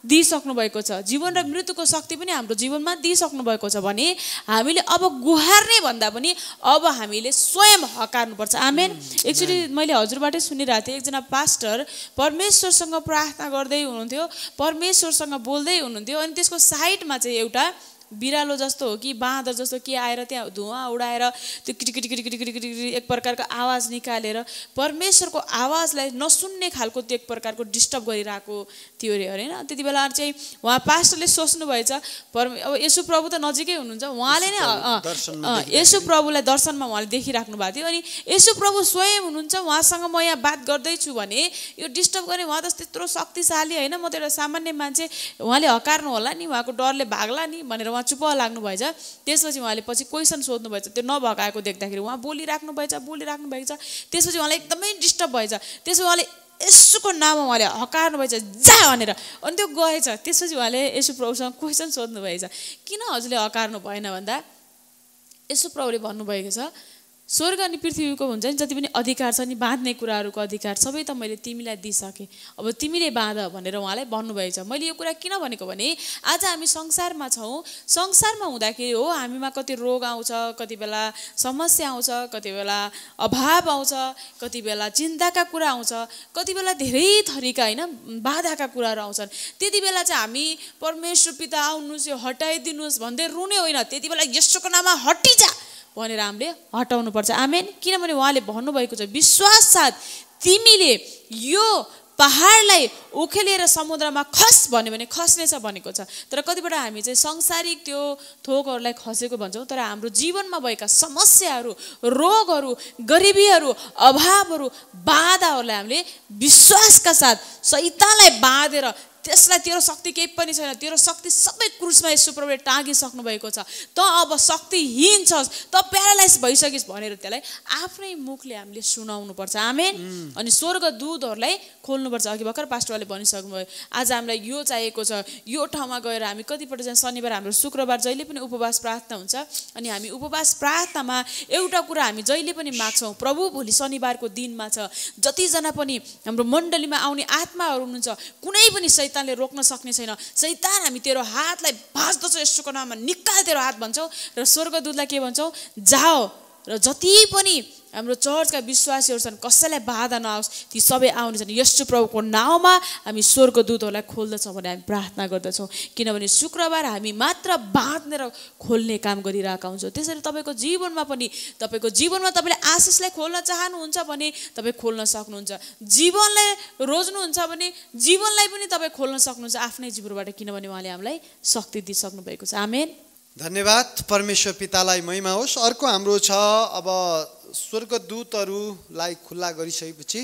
भएको छ जीवन र मृत्युको शक्ति पनि हाम्रो जीवनमा दिइसक्नु भएको छ भने हामीले अब गुहार्ने भन्दा पनि अब हामीले स्वयं हकार्नुपर्छ आमेन एक्चुली मैले हजुरबाटै सुनिरहेको थिएँ एकजना पास्टर परमेश्वरसँग प्रार्थना गर्दै हुनुहुन्थ्यो परमेश्वरसँग बोल्दै हुनुहुन्थ्यो अनि त्यसको साइडमा चाहिँ एउटा बिरालो जस्तो हो कि बाँदर जस्तो के आएर त्यहाँ धुवा उडाएर त्यो किटिकिटिकिटिकिटिकिटिकिटिकिटी एक प्रकारको आवाज निकालेर परमेश्वरको आवाजलाई नसुन्ने खालको त्यो एक प्रकारको डिस्टर्ब गरिरहेको थियो अरे होइन त्यति बेला चाहिँ उहाँ पास्टरले सोच्नुभएछ पर अब यसो प्रभु त नजिकै हुनुहुन्छ उहाँले नै यसो प्रभुलाई दर्शनमा उहाँले देखिराख्नु भएको थियो अनि यसो प्रभु स्वयं हुनुहुन्छ उहाँसँग म यहाँ बात गर्दैछु भने यो डिस्टर्ब गर्ने उहाँ त त्यत्रो शक्तिशाली होइन म त एउटा सामान्य मान्छे उहाँले हकार्नु होला नि उहाँको डरले भाग्ला नि भनेर उहाँ चुप लाग्नु भएछ त्यसपछि उहाँले पछि क्वेसन सोध्नु भएछ त्यो नभगाएको देख्दाखेरि उहाँ भएछ बोलिराख्नुभएछ भएको छ त्यसपछि उहाँलाई एकदमै डिस्टर्ब भएछ त्यसपछि उहाँले यसुको नाममा उहाँले हकार्नु भएछ जा भनेर अनि त्यो गएछ त्यसपछि उहाँले यसु प्रभुसँग क्वेसन भएछ किन हजुरले हकार्नु भएन भन्दा यसो प्रभुले भन्नुभएको छ स्वर्ग अनि पृथ्वीको हुन्छ नि जति पनि अधिकार छ नि बाँध्ने कुराहरूको अधिकार सबै त मैले तिमीलाई दिइसकेँ अब तिमीले बाँध भनेर उहाँलाई भन्नुभएछ मैले यो कुरा किन भनेको भने आज हामी संसारमा छौँ संसारमा हुँदाखेरि हो हामीमा कति रोग आउँछ कति बेला समस्या आउँछ कति बेला अभाव आउँछ कति बेला चिन्ताका कुरा आउँछ कति बेला धेरै थरीका होइन बाधाका कुराहरू आउँछन् त्यति बेला चाहिँ हामी परमेश्वर पिता आउनुहोस् यो हटाइदिनुहोस् भन्दै रुने होइन त्यति बेला यसोको नाममा हटिजा भनेर हामीले पर्छ आमेन किनभने उहाँले भन्नुभएको छ विश्वास साथ तिमीले यो पहाडलाई उखेलेर समुद्रमा खस भन्यो भने खस्नेछ भनेको छ तर कतिपल्ट हामी चाहिँ संसारिक त्यो थोकहरूलाई खसेको भन्छौँ तर हाम्रो जीवनमा भएका समस्याहरू रोगहरू गरिबीहरू अभावहरू बाधाहरूलाई हामीले विश्वासका साथ सैतालाई बाँधेर त्यसलाई तेरो शक्ति केही पनि छैन तेरो शक्ति सबै क्रुसमा यसो प्रभुले टाँगिसक्नु भएको छ त अब शक्तिहीन छस् त प्यारालाइज भइसकिस् भनेर त्यसलाई आफ्नै मुखले हामीले सुनाउनुपर्छ आमेन अनि स्वर्ग दुधहरूलाई खोल्नुपर्छ अघि भर्खर पास्टरले भनिसक्नुभयो आज हामीलाई यो चाहिएको छ यो ठाउँमा गएर हामी कतिपल्ट जान्छ शनिबार हाम्रो शुक्रबार जहिले पनि उपवास प्रार्थना हुन्छ अनि हामी उपवास प्रार्थनामा एउटा कुरा हामी जहिले पनि माग्छौँ प्रभु भोलि शनिबारको दिनमा छ जतिजना पनि हाम्रो मण्डलीमा आउने आत्माहरू हुनुहुन्छ कुनै पनि सहित शैतानले रोक्न सक्ने छैन सैतान हामी तेरो हातलाई भाँच्दछौँ यसोको नाममा निकाल तेरो हात भन्छौँ र स्वर्गदूतलाई के भन्छौँ जाओ र जति पनि हाम्रो चर्चका विश्वासीहरू छन् कसैलाई बाधा नआओस् ती सबै आउनेछन् यस्तो प्रभुको नाउँमा हामी स्वर्ग दूतहरूलाई खोल्दछौँ भने हामी प्रार्थना गर्दछौँ किनभने शुक्रबार हामी मात्र बाँध्ने र खोल्ने काम गरिरहेका हुन्छौँ त्यसरी तपाईँको जीवनमा पनि तपाईँको जीवनमा तपाईँले आशिषलाई खोल्न चाहनुहुन्छ भने तपाईँ खोल्न सक्नुहुन्छ जीवनलाई रोज्नुहुन्छ भने जीवनलाई पनि तपाईँ खोल्न सक्नुहुन्छ आफ्नै जीवनबाट किनभने उहाँले हामीलाई शक्ति दिइसक्नु भएको छ आमेन धन्यवाद परमेश्वर पितालाई महिमा होस् अर्को हाम्रो छ अब स्वर्गदूतहरूलाई खुल्ला गरिसकेपछि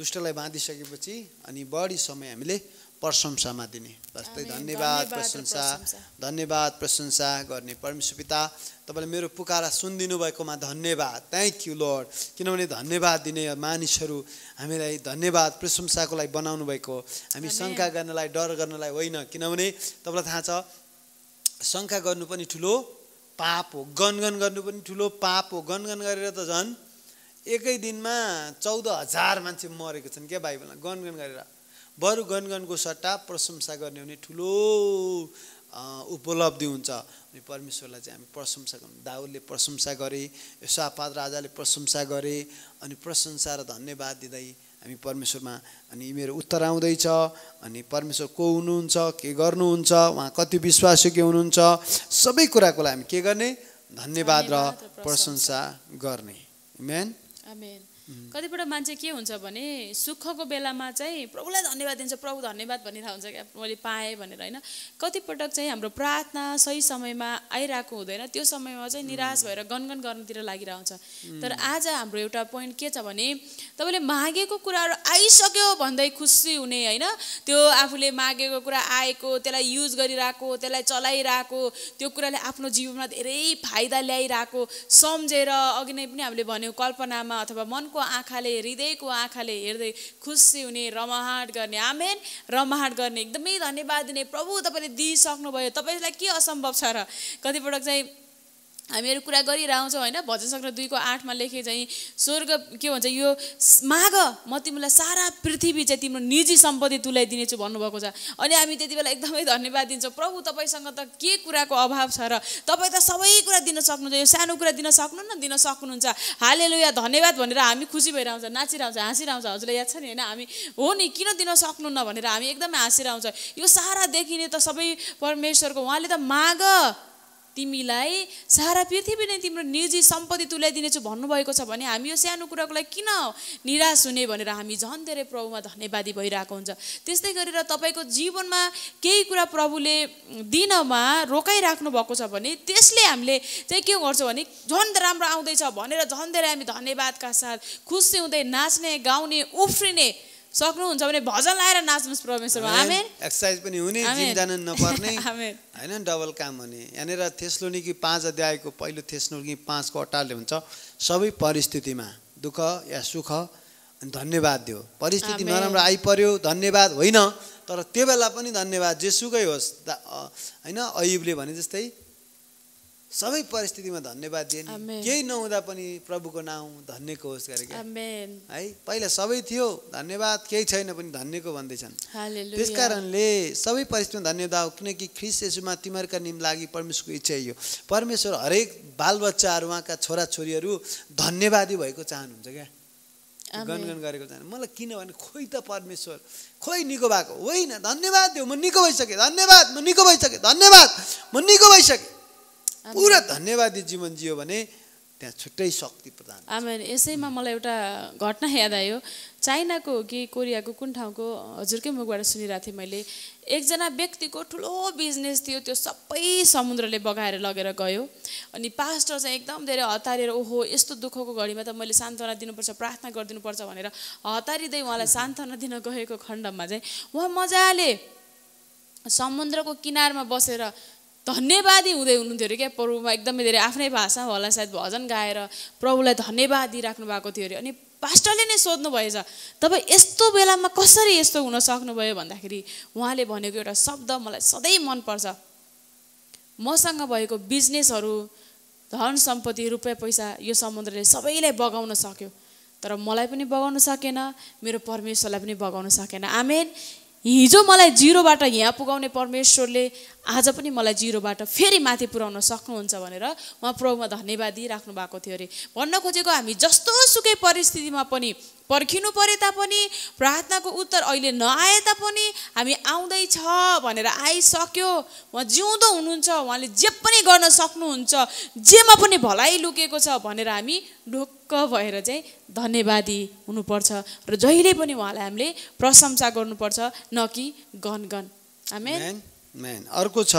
दुष्टलाई बाँधिसकेपछि अनि बढी समय हामीले प्रशंसामा दिने जस्तै धन्यवाद प्रशंसा धन्यवाद प्रशंसा गर्ने परमेश्वर पिता तपाईँले मेरो पुकारा सुनिदिनु भएकोमा धन्यवाद थ्याङ्क यू लर्ड किनभने धन्यवाद दिने मानिसहरू हामीलाई धन्यवाद प्रशंसाको लागि बनाउनु भएको हामी शङ्का गर्नलाई डर गर्नलाई होइन किनभने तपाईँलाई थाहा छ शङ्का गर्नु पनि ठुलो पाप हो गनगन गर्नु पनि ठुलो पाप हो गनगन गरेर त झन् एकै दिनमा चौध हजार मान्छे मरेको छन् क्या बाइबलमा गनगन गरेर बरु गनगनको सट्टा प्रशंसा गर्ने भने ठुलो उपलब्धि हुन्छ अनि परमेश्वरलाई चाहिँ हामी प्रशंसा गर्नु दाउले प्रशंसा गरे सापात राजाले प्रशंसा गरे अनि प्रशंसा र धन्यवाद दिँदै हामी परमेश्वरमा अनि मेरो उत्तर आउँदैछ अनि परमेश्वर को हुनुहुन्छ के गर्नुहुन्छ उहाँ कति विश्वासयोग्य हुनुहुन्छ सबै कुराको लागि हामी के गर्ने धन्यवाद र प्रशंसा गर्ने मेन कतिपल्ट मान्छे के हुन्छ भने सुखको बेलामा चाहिँ प्रभुलाई धन्यवाद दिन्छ प्रभु धन्यवाद भनिरहेको हुन्छ क्या मैले पाएँ भनेर होइन कतिपटक चाहिँ हाम्रो प्रार्थना सही समयमा आइरहेको हुँदैन त्यो समयमा चाहिँ निराश mm. भएर गनगन गर्नुतिर लागिरहन्छ mm. तर आज हाम्रो एउटा पोइन्ट के छ भने तपाईँले मागेको कुराहरू आइसक्यो भन्दै खुसी हुने होइन त्यो आफूले मागेको कुरा आएको त्यसलाई युज गरिरहेको त्यसलाई चलाइरहेको त्यो कुराले आफ्नो जीवनमा धेरै फाइदा ल्याइरहेको सम्झेर अघि नै पनि हामीले भन्यो कल्पनामा अथवा मन मनको आँखाले हृदयको आँखाले हेर्दै खुसी हुने रमाहाट गर्ने आमेन रमाहाट गर्ने एकदमै धन्यवाद दिने प्रभु तपाईँले दिइसक्नुभयो तपाईँलाई के असम्भव छ र कतिपटक चाहिँ हामीहरू कुरा गरिरहन्छौँ होइन भजन सङ्ग्रह दुईको आठमा लेखे चाहिँ स्वर्ग के भन्छ यो माग म तिमीलाई सारा पृथ्वी चाहिँ तिम्रो निजी सम्पत्ति तुल्याइदिनेछु भन्नुभएको छ अनि हामी त्यति बेला एकदमै धन्यवाद दिन्छौँ प्रभु तपाईँसँग त के कुराको अभाव छ र तपाईँ त सबै कुरा दिन सक्नुहुन्छ यो सानो कुरा दिन सक्नुहुन्न दिन सक्नुहुन्छ हाले लु या धन्यवाद भनेर हामी खुसी भइरहन्छ नाचिरहन्छ हाँसिरहन्छ हजुरलाई याद छ नि होइन हामी हो नि किन दिन सक्नु न भनेर हामी एकदमै हाँसिरहन्छ यो सारा देखिने त सबै परमेश्वरको उहाँले त माग तिमीलाई सारा पृथ्वी नै तिम्रो निजी सम्पत्ति तुल्याइदिनेछु भन्नुभएको छ भने हामी यो सानो कुराको लागि किन निराश हुने भनेर हामी झन् धेरै प्रभुमा धन्यवादी भइरहेको हुन्छ त्यस्तै गरेर तपाईँको जीवनमा केही कुरा प्रभुले दिनमा रोकाइराख्नु भएको छ भने त्यसले हामीले चाहिँ के गर्छौँ भने झन् राम्रो आउँदैछ भनेर झन् धेरै हामी धन्यवादका साथ खुसी हुँदै नाच्ने गाउने उफ्रिने सक्नुहुन्छ भने भजन लाएर नाच्नुहोस् परमेश्वर एक्सर्साइज पनि हुने जान नपर्ने होइन डबल काम हुने यहाँनिर थेस्लो नि कि पाँच अध्यायको पहिलो थेस्लो कि पाँचको अटारले हुन्छ सबै परिस्थितिमा दुःख या सुख अनि धन्यवाद दियो परिस्थिति नराम्रो आइपऱ्यो धन्यवाद होइन तर त्यो बेला पनि धन्यवाद जेसुकै होस् होइन अयुबले भने जस्तै सबै परिस्थितिमा धन्यवाद दिए केही नहुँदा पनि प्रभुको नाउँ धन्यको होस् गरे है पहिला सबै थियो धन्यवाद केही छैन पनि धन्यको भन्दैछन् त्यस कारणले सबै परिस्थितिमा धन्यवाद हो किनकि ख्रिस यसुमा तिमीहरूका निम्ति लागि परमेश्वरको इच्छा यो परमेश्वर हरेक बालबच्चाहरू उहाँका छोराछोरीहरू धन्यवादी भएको चाहनुहुन्छ क्या गनगन गरेको जाने मलाई किनभने खोइ त परमेश्वर खोइ निको भएको होइन धन्यवाद दियो म निको भइसकेँ धन्यवाद म निको भइसकेँ धन्यवाद म निको भइसकेँ पुरा धन्यवादी जीवन जियो भने त्यहाँ छुट्टै शक्ति प्रदान आमा यसैमा मलाई एउटा घटना याद आयो चाइनाको हो कि कोरियाको कुन ठाउँको हजुरकै मुखबाट सुनिरहेको थिएँ मैले एकजना व्यक्तिको ठुलो बिजनेस थियो त्यो सबै समुद्रले बगाएर लगेर गयो अनि पास्टर चाहिँ एकदम धेरै हतारेर ओहो यस्तो दुःखको घडीमा त मैले सान्त्वना दिनुपर्छ प्रार्थना गरिदिनुपर्छ भनेर हतारिँदै उहाँलाई सान्त्वना दिन गएको खण्डमा चाहिँ उहाँ मजाले समुद्रको किनारमा बसेर धन्यवादी हुँदै हुनुहुन्थ्यो अरे क्या प्रभुमा एकदमै धेरै आफ्नै भाषा होला सायद भजन गाएर प्रभुलाई धन्यवाद दिइराख्नु भएको थियो अरे अनि पास्टरले नै सोध्नु भएछ तपाईँ यस्तो बेलामा कसरी यस्तो हुन सक्नुभयो भन्दाखेरि उहाँले भनेको एउटा शब्द मलाई सधैँ मनपर्छ मसँग भएको बिजनेसहरू धन सम्पत्ति रुपियाँ पैसा यो समुद्रले सबैलाई बगाउन सक्यो तर मलाई पनि बगाउन सकेन मेरो परमेश्वरलाई पनि बगाउन सकेन आमेन हिजो मलाई जिरोबाट यहाँ पुगाउने परमेश्वरले आज पनि मलाई जिरोबाट फेरि माथि पुर्याउन सक्नुहुन्छ भनेर उहाँ प्रभुमा धन्यवाद दिइराख्नु भएको थियो अरे भन्न खोजेको हामी जस्तो सुकै परिस्थितिमा पनि पर्खिनु परे तापनि प्रार्थनाको उत्तर अहिले नआए तापनि हामी आउँदैछ भनेर आइसक्यो उहाँ जिउँदो हुनुहुन्छ उहाँले जे पनि गर्न सक्नुहुन्छ जेमा पनि भलाइ लुकेको छ भनेर हामी ढोक क भएर चाहिँ धन्यवादी हुनुपर्छ र जहिले पनि उहाँलाई हामीले प्रशंसा गर्नुपर्छ न कि गनगन गन मेन अर्को छ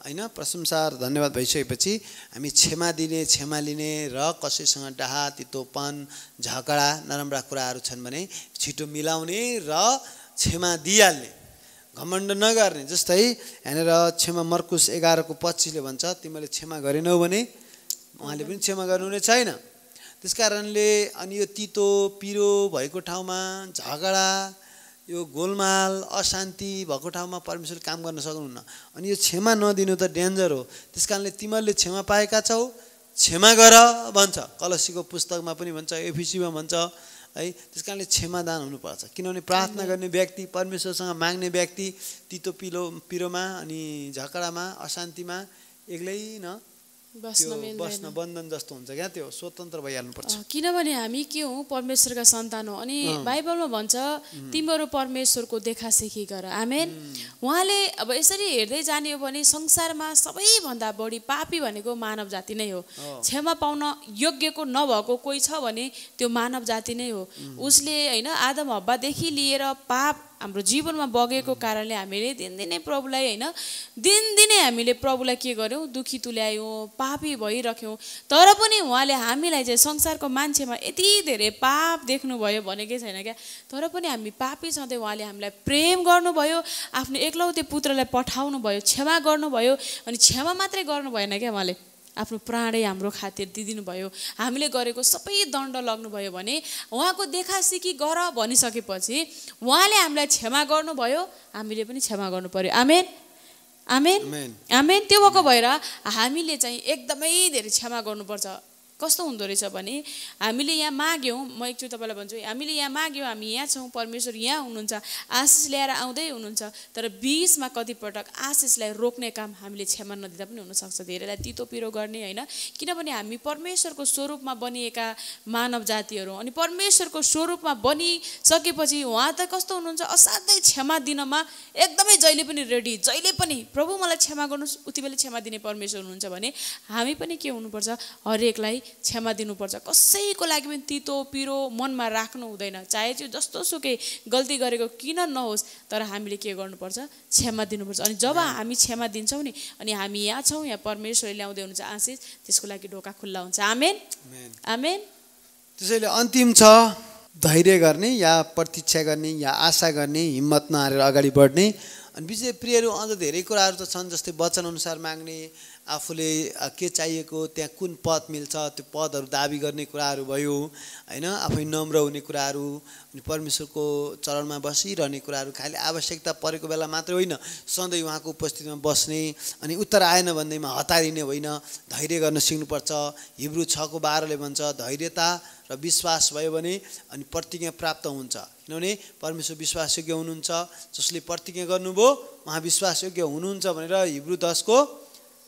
होइन प्रशंसा र धन्यवाद भइसकेपछि हामी क्षमा दिने क्षमा लिने र कसैसँग डाहा तितोपन झगडा नराम्रा कुराहरू छन् भने छिटो मिलाउने र क्षमा दिइहाल्ने घमण्ड नगर्ने जस्तै यहाँनिर क्षमा मर्कुस एघारको पच्चिसले भन्छ तिमीले क्षमा गरेनौ भने उहाँले पनि क्षमा गर्नु नै छैन त्यस कारणले अनि यो तितो पिरो भएको ठाउँमा झगडा यो गोलमाल अशान्ति भएको ठाउँमा परमेश्वरले काम गर्न सक्नुहुन्न अनि यो क्षमा नदिनु त डेन्जर हो त्यस कारणले तिमीहरूले क्षमा पाएका छौ क्षमा गर भन्छ कलसीको पुस्तकमा पनि भन्छ एफिसीमा भन्छ है त्यस कारणले क्षमादान हुनुपर्छ किनभने प्रार्थना गर्ने व्यक्ति परमेश्वरसँग माग्ने व्यक्ति तितो पिलो पिरोमा अनि झगडामा अशान्तिमा एक्लै न बस्न जस्तो हुन्छ क्या त्यो स्वतन्त्र भइहाल्नुपर्छ किनभने हामी के हौ परमेश्वरका सन्तान हो अनि बाइबलमा भन्छ तिमीहरू परमेश्वरको देखासेखी गर आमेन उहाँले अब यसरी हेर्दै जाने हो भने संसारमा सबैभन्दा बढी पापी भनेको मानव जाति नै हो क्षमा पाउन योग्यको नभएको कोही छ भने त्यो मानव जाति नै हो उसले होइन आदम हब्बादेखि लिएर पाप हाम्रो जीवनमा बगेको कारणले हामीले दिनदिनै प्रभुलाई होइन दिनदिनै हामीले प्रभुलाई के गर्यौँ दुःखी तुल्यायौँ पापी भइरह्यौँ तर पनि उहाँले हामीलाई चाहिँ संसारको मान्छेमा यति धेरै पाप देख्नुभयो भनेकै छैन क्या तर पनि हामी पापी सधैँ उहाँले हामीलाई प्रेम गर्नुभयो आफ्नो एक्लौते पुत्रलाई पठाउनु भयो क्षमा गर्नुभयो अनि क्षमा मात्रै गर्नु भएन क्या उहाँले आफ्नो प्राणै हाम्रो खातिर भयो हामीले गरेको सबै दण्ड लग्नुभयो भने उहाँको देखासिकी गर भनिसकेपछि उहाँले हामीलाई क्षमा गर्नुभयो हामीले पनि क्षमा गर्नु पऱ्यो आमेन आमेन आमेन त्यो भएको भएर हामीले चाहिँ एकदमै धेरै क्षमा गर्नुपर्छ कस्तो हुँदो रहेछ भने हामीले यहाँ माग्यौँ म एकचोटि तपाईँलाई भन्छु हामीले यहाँ माग्यौँ हामी यहाँ छौँ परमेश्वर यहाँ हुनुहुन्छ आशिष ल्याएर आउँदै हुनुहुन्छ तर बिचमा कतिपटक आशिषलाई रोक्ने काम हामीले क्षमा नदिँदा पनि हुनसक्छ धेरैलाई तितो पिरो गर्ने होइन किनभने हामी परमेश्वरको स्वरूपमा बनिएका मानव जातिहरू अनि परमेश्वरको स्वरूपमा बनिसकेपछि उहाँ त कस्तो हुनुहुन्छ असाध्यै क्षमा दिनमा एकदमै जहिले पनि रेडी जहिले पनि प्रभु मलाई क्षमा गर्नुहोस् उति बेला क्षमा दिने परमेश्वर हुनुहुन्छ भने हामी पनि के हुनुपर्छ हरेकलाई क्षमा दिनुपर्छ कसैको लागि पनि तितो पिरो मनमा राख्नु हुँदैन चाहे त्यो जस्तो सुकै गल्ती गरेको किन नहोस् तर हामीले के गर्नुपर्छ क्षमा दिनुपर्छ अनि जब हामी क्षमा दिन्छौँ नि अनि हामी यहाँ छौँ यहाँ परमेश्वरले ल्याउँदै हुनुहुन्छ आशिष त्यसको लागि ढोका खुल्ला हुन्छ आमेन आमेन त्यसैले अन्तिम छ धैर्य गर्ने या प्रतीक्षा गर्ने या आशा गर्ने हिम्मत नहारेर अगाडि बढ्ने अनि विजय प्रियहरू अझ धेरै कुराहरू त छन् जस्तै वचनअनुसार माग्ने आफूले के चाहिएको त्यहाँ कुन पद मिल्छ त्यो पदहरू दाबी गर्ने कुराहरू भयो होइन आफै नम्र हुने कुराहरू अनि परमेश्वरको चरणमा बसिरहने कुराहरू खालि आवश्यकता परेको बेला मात्रै होइन सधैँ उहाँको उपस्थितिमा बस्ने अनि उत्तर आएन भन्दैमा हतारिने होइन धैर्य गर्न सिक्नुपर्छ हिब्रू छको बाह्रले भन्छ धैर्यता र विश्वास भयो भने अनि प्रतिज्ञा प्राप्त हुन्छ किनभने परमेश्वर विश्वासयोग्य हुनुहुन्छ जसले प्रतिज्ञा गर्नुभयो उहाँ विश्वासयोग्य हुनुहुन्छ भनेर हिब्रू दसको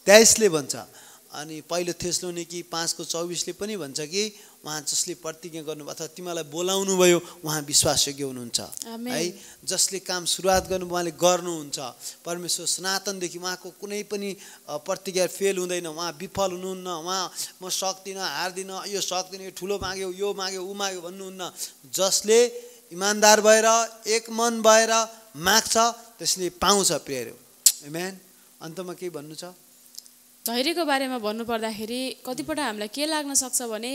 तेइसले भन्छ अनि पहिलो नि कि पाँचको चौबिसले पनि भन्छ कि उहाँ जसले प्रतिज्ञा गर्नु अथवा तिमीलाई बोलाउनु भयो उहाँ विश्वासयोग्य हुनुहुन्छ है जसले काम सुरुवात गर्नु उहाँले गर्नुहुन्छ परमेश्वर सनातनदेखि उहाँको कुनै पनि प्रतिज्ञा फेल हुँदैन उहाँ विफल हुनुहुन्न उहाँ म सक्दिनँ हार्दिनँ यो सक्दिनँ यो ठुलो माग्यो यो माग्यो ऊ माग्यो भन्नुहुन्न जसले इमान्दार भएर एक मन भएर माग्छ त्यसले पाउँछ प्रेयर म्यान अन्तमा के भन्नु छ धैर्यको बारेमा भन्नुपर्दाखेरि कतिपल्ट हामीलाई के लाग्न सक्छ भने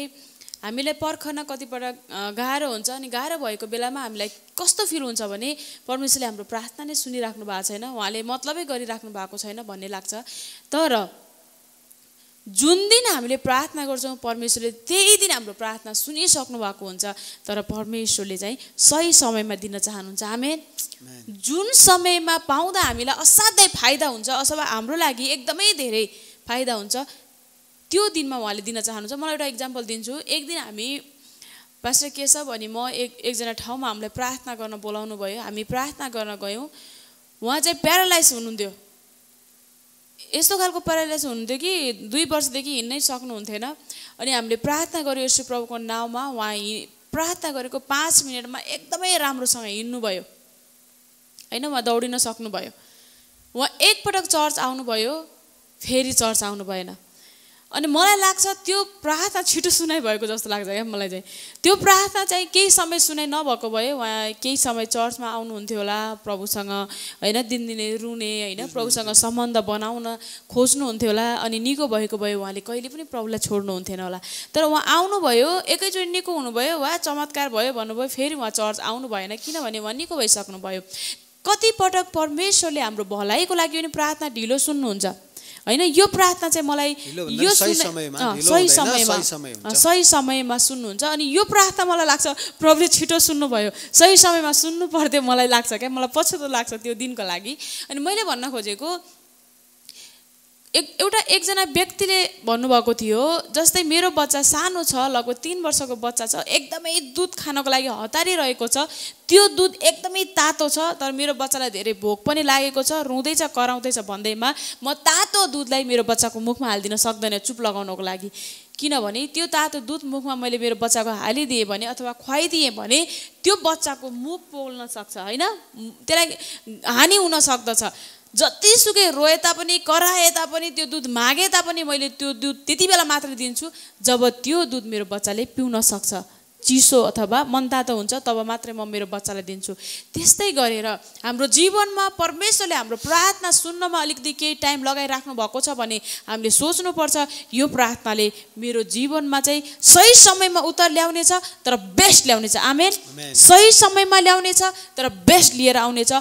हामीलाई पर्खन कतिपटक गाह्रो हुन्छ अनि गाह्रो भएको बेलामा हामीलाई कस्तो फिल हुन्छ भने परमेश्वरले हाम्रो प्रार्थना नै सुनिराख्नु भएको छैन उहाँले मतलबै गरिराख्नु भएको छैन भन्ने लाग्छ तर जुन दिन हामीले प्रार्थना गर्छौँ परमेश्वरले त्यही दिन हाम्रो प्रार्थना सुनिसक्नु भएको हुन्छ तर परमेश्वरले चाहिँ सही समयमा दिन चाहनुहुन्छ हामी जुन समयमा पाउँदा हामीलाई असाध्यै फाइदा हुन्छ अथवा हाम्रो लागि एकदमै धेरै फाइदा हुन्छ त्यो दिनमा उहाँले दिन चाहनुहुन्छ मलाई एउटा इक्जाम्पल दिन्छु एक दिन हामी पास्टर केशव अनि म एक एकजना ठाउँमा हामीलाई प्रार्थना गर्न बोलाउनु भयो हामी प्रार्थना गर्न गयौँ उहाँ चाहिँ प्यारालाइज हुनुहुन्थ्यो यस्तो खालको प्यारालाइज हुनुहुन्थ्यो कि दुई वर्षदेखि हिँड्नै सक्नुहुन्थेन अनि हामीले प्रार्थना गऱ्यो यसो प्रभुको नाउँमा उहाँ हि प्रार्थना गरेको पाँच मिनटमा एकदमै राम्रोसँग हिँड्नुभयो होइन उहाँ दौडिन सक्नुभयो उहाँ एकपटक चर्च आउनुभयो फेरि चर्च आउनु भएन अनि मलाई लाग्छ त्यो प्रार्थना छिटो सुनाइ भएको जस्तो लाग्छ क्या मलाई चाहिँ त्यो प्रार्थना चाहिँ केही समय सुनाइ नभएको भए उहाँ केही समय चर्चमा आउनुहुन्थ्यो होला प्रभुसँग होइन दिनदिनै रुने होइन प्रभुसँग सम्बन्ध बनाउन खोज्नुहुन्थ्यो होला अनि निको भएको भए उहाँले कहिले पनि प्रभुलाई छोड्नुहुन्थेन होला तर उहाँ आउनुभयो एकैचोटि निको हुनुभयो वा चमत्कार भयो भन्नुभयो फेरि उहाँ चर्च आउनु भएन किनभने उहाँ निको भइसक्नुभयो कतिपटक परमेश्वरले हाम्रो भलाइको लागि पनि प्रार्थना ढिलो सुन्नुहुन्छ होइन यो प्रार्थना चाहिँ मलाई यो सही समयमा सही समयमा सुन्नुहुन्छ अनि यो प्रार्थना मलाई लाग्छ प्रभुले छिटो सुन्नुभयो सही समयमा सुन्नु पर्थ्यो मलाई लाग्छ क्या मलाई पछुतो लाग्छ त्यो दिनको लागि अनि मैले भन्न खोजेको एक एउटा एकजना व्यक्तिले भन्नुभएको थियो जस्तै मेरो बच्चा सानो छ लगभग तिन वर्षको बच्चा छ एकदमै दुध खानको लागि हतारिरहेको छ त्यो दुध एकदमै तातो छ तर मेरो बच्चालाई धेरै भोक पनि लागेको छ रुँदैछ कराउँदैछ भन्दैमा म तातो दुधलाई मेरो बच्चाको मुखमा हालिदिन सक्दैन चुप लगाउनको लागि किनभने त्यो तातो दुध मुखमा मैले मेरो बच्चाको हालिदिएँ भने अथवा खुवाइदिएँ भने त्यो बच्चाको मुख पोल्न सक्छ होइन त्यसलाई हानि हुन सक्दछ जतिसुकै रोए तापनि कराए तापनि त्यो दुध मागे तापनि मैले त्यो दुध त्यति बेला मात्र दिन्छु जब त्यो दुध मेरो बच्चाले पिउन सक्छ चिसो अथवा मनतातो हुन्छ तब मात्रै म मेरो बच्चालाई दिन्छु त्यस्तै गरेर हाम्रो जीवनमा परमेश्वरले हाम्रो प्रार्थना सुन्नमा अलिकति केही टाइम लगाइराख्नु भएको छ भने हामीले सोच्नुपर्छ यो प्रार्थनाले मेरो जीवनमा चाहिँ सही समयमा उत्तर ल्याउनेछ तर बेस्ट ल्याउनेछ आमेन सही समयमा ल्याउनेछ तर बेस्ट लिएर आउनेछ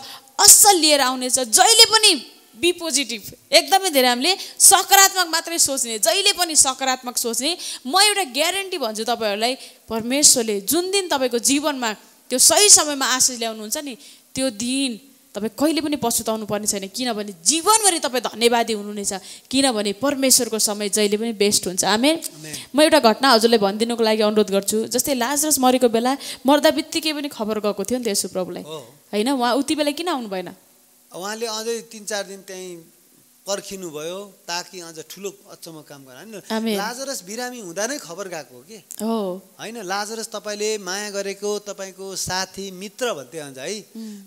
असल लिएर आउनेछ जहिले पनि बी पोजिटिभ एकदमै धेरै हामीले सकारात्मक मात्रै सोच्ने जहिले पनि सकारात्मक सोच्ने म एउटा ग्यारेन्टी भन्छु तपाईँहरूलाई परमेश्वरले जुन दिन तपाईँको जीवनमा त्यो सही समयमा आशिष ल्याउनुहुन्छ नि त्यो दिन तपाईँ कहिले पनि पछुताउनु पर्ने छैन किनभने जीवनभरि तपाईँ धन्यवादी हुनुहुनेछ किनभने परमेश्वरको समय जहिले पनि बेस्ट हुन्छ आमे म एउटा घटना हजुरलाई भनिदिनुको लागि अनुरोध गर्छु जस्तै लाजरस मरेको बेला मर्दा बित्तिकै पनि खबर गएको थियो नि त यसो प्रभुलाई होइन उहाँ उति बेला किन आउनु भएन उहाँले अझै तिन चार दिन त्यहीँ पर्खिनु भयो ताकि अझ ठुलो अचम्म काम गर्नु होइन लाजरस बिरामी हुँदा नै खबर गएको हो कि होइन लाजरस तपाईँले माया गरेको तपाईँको साथी मित्र भन्थे अझ है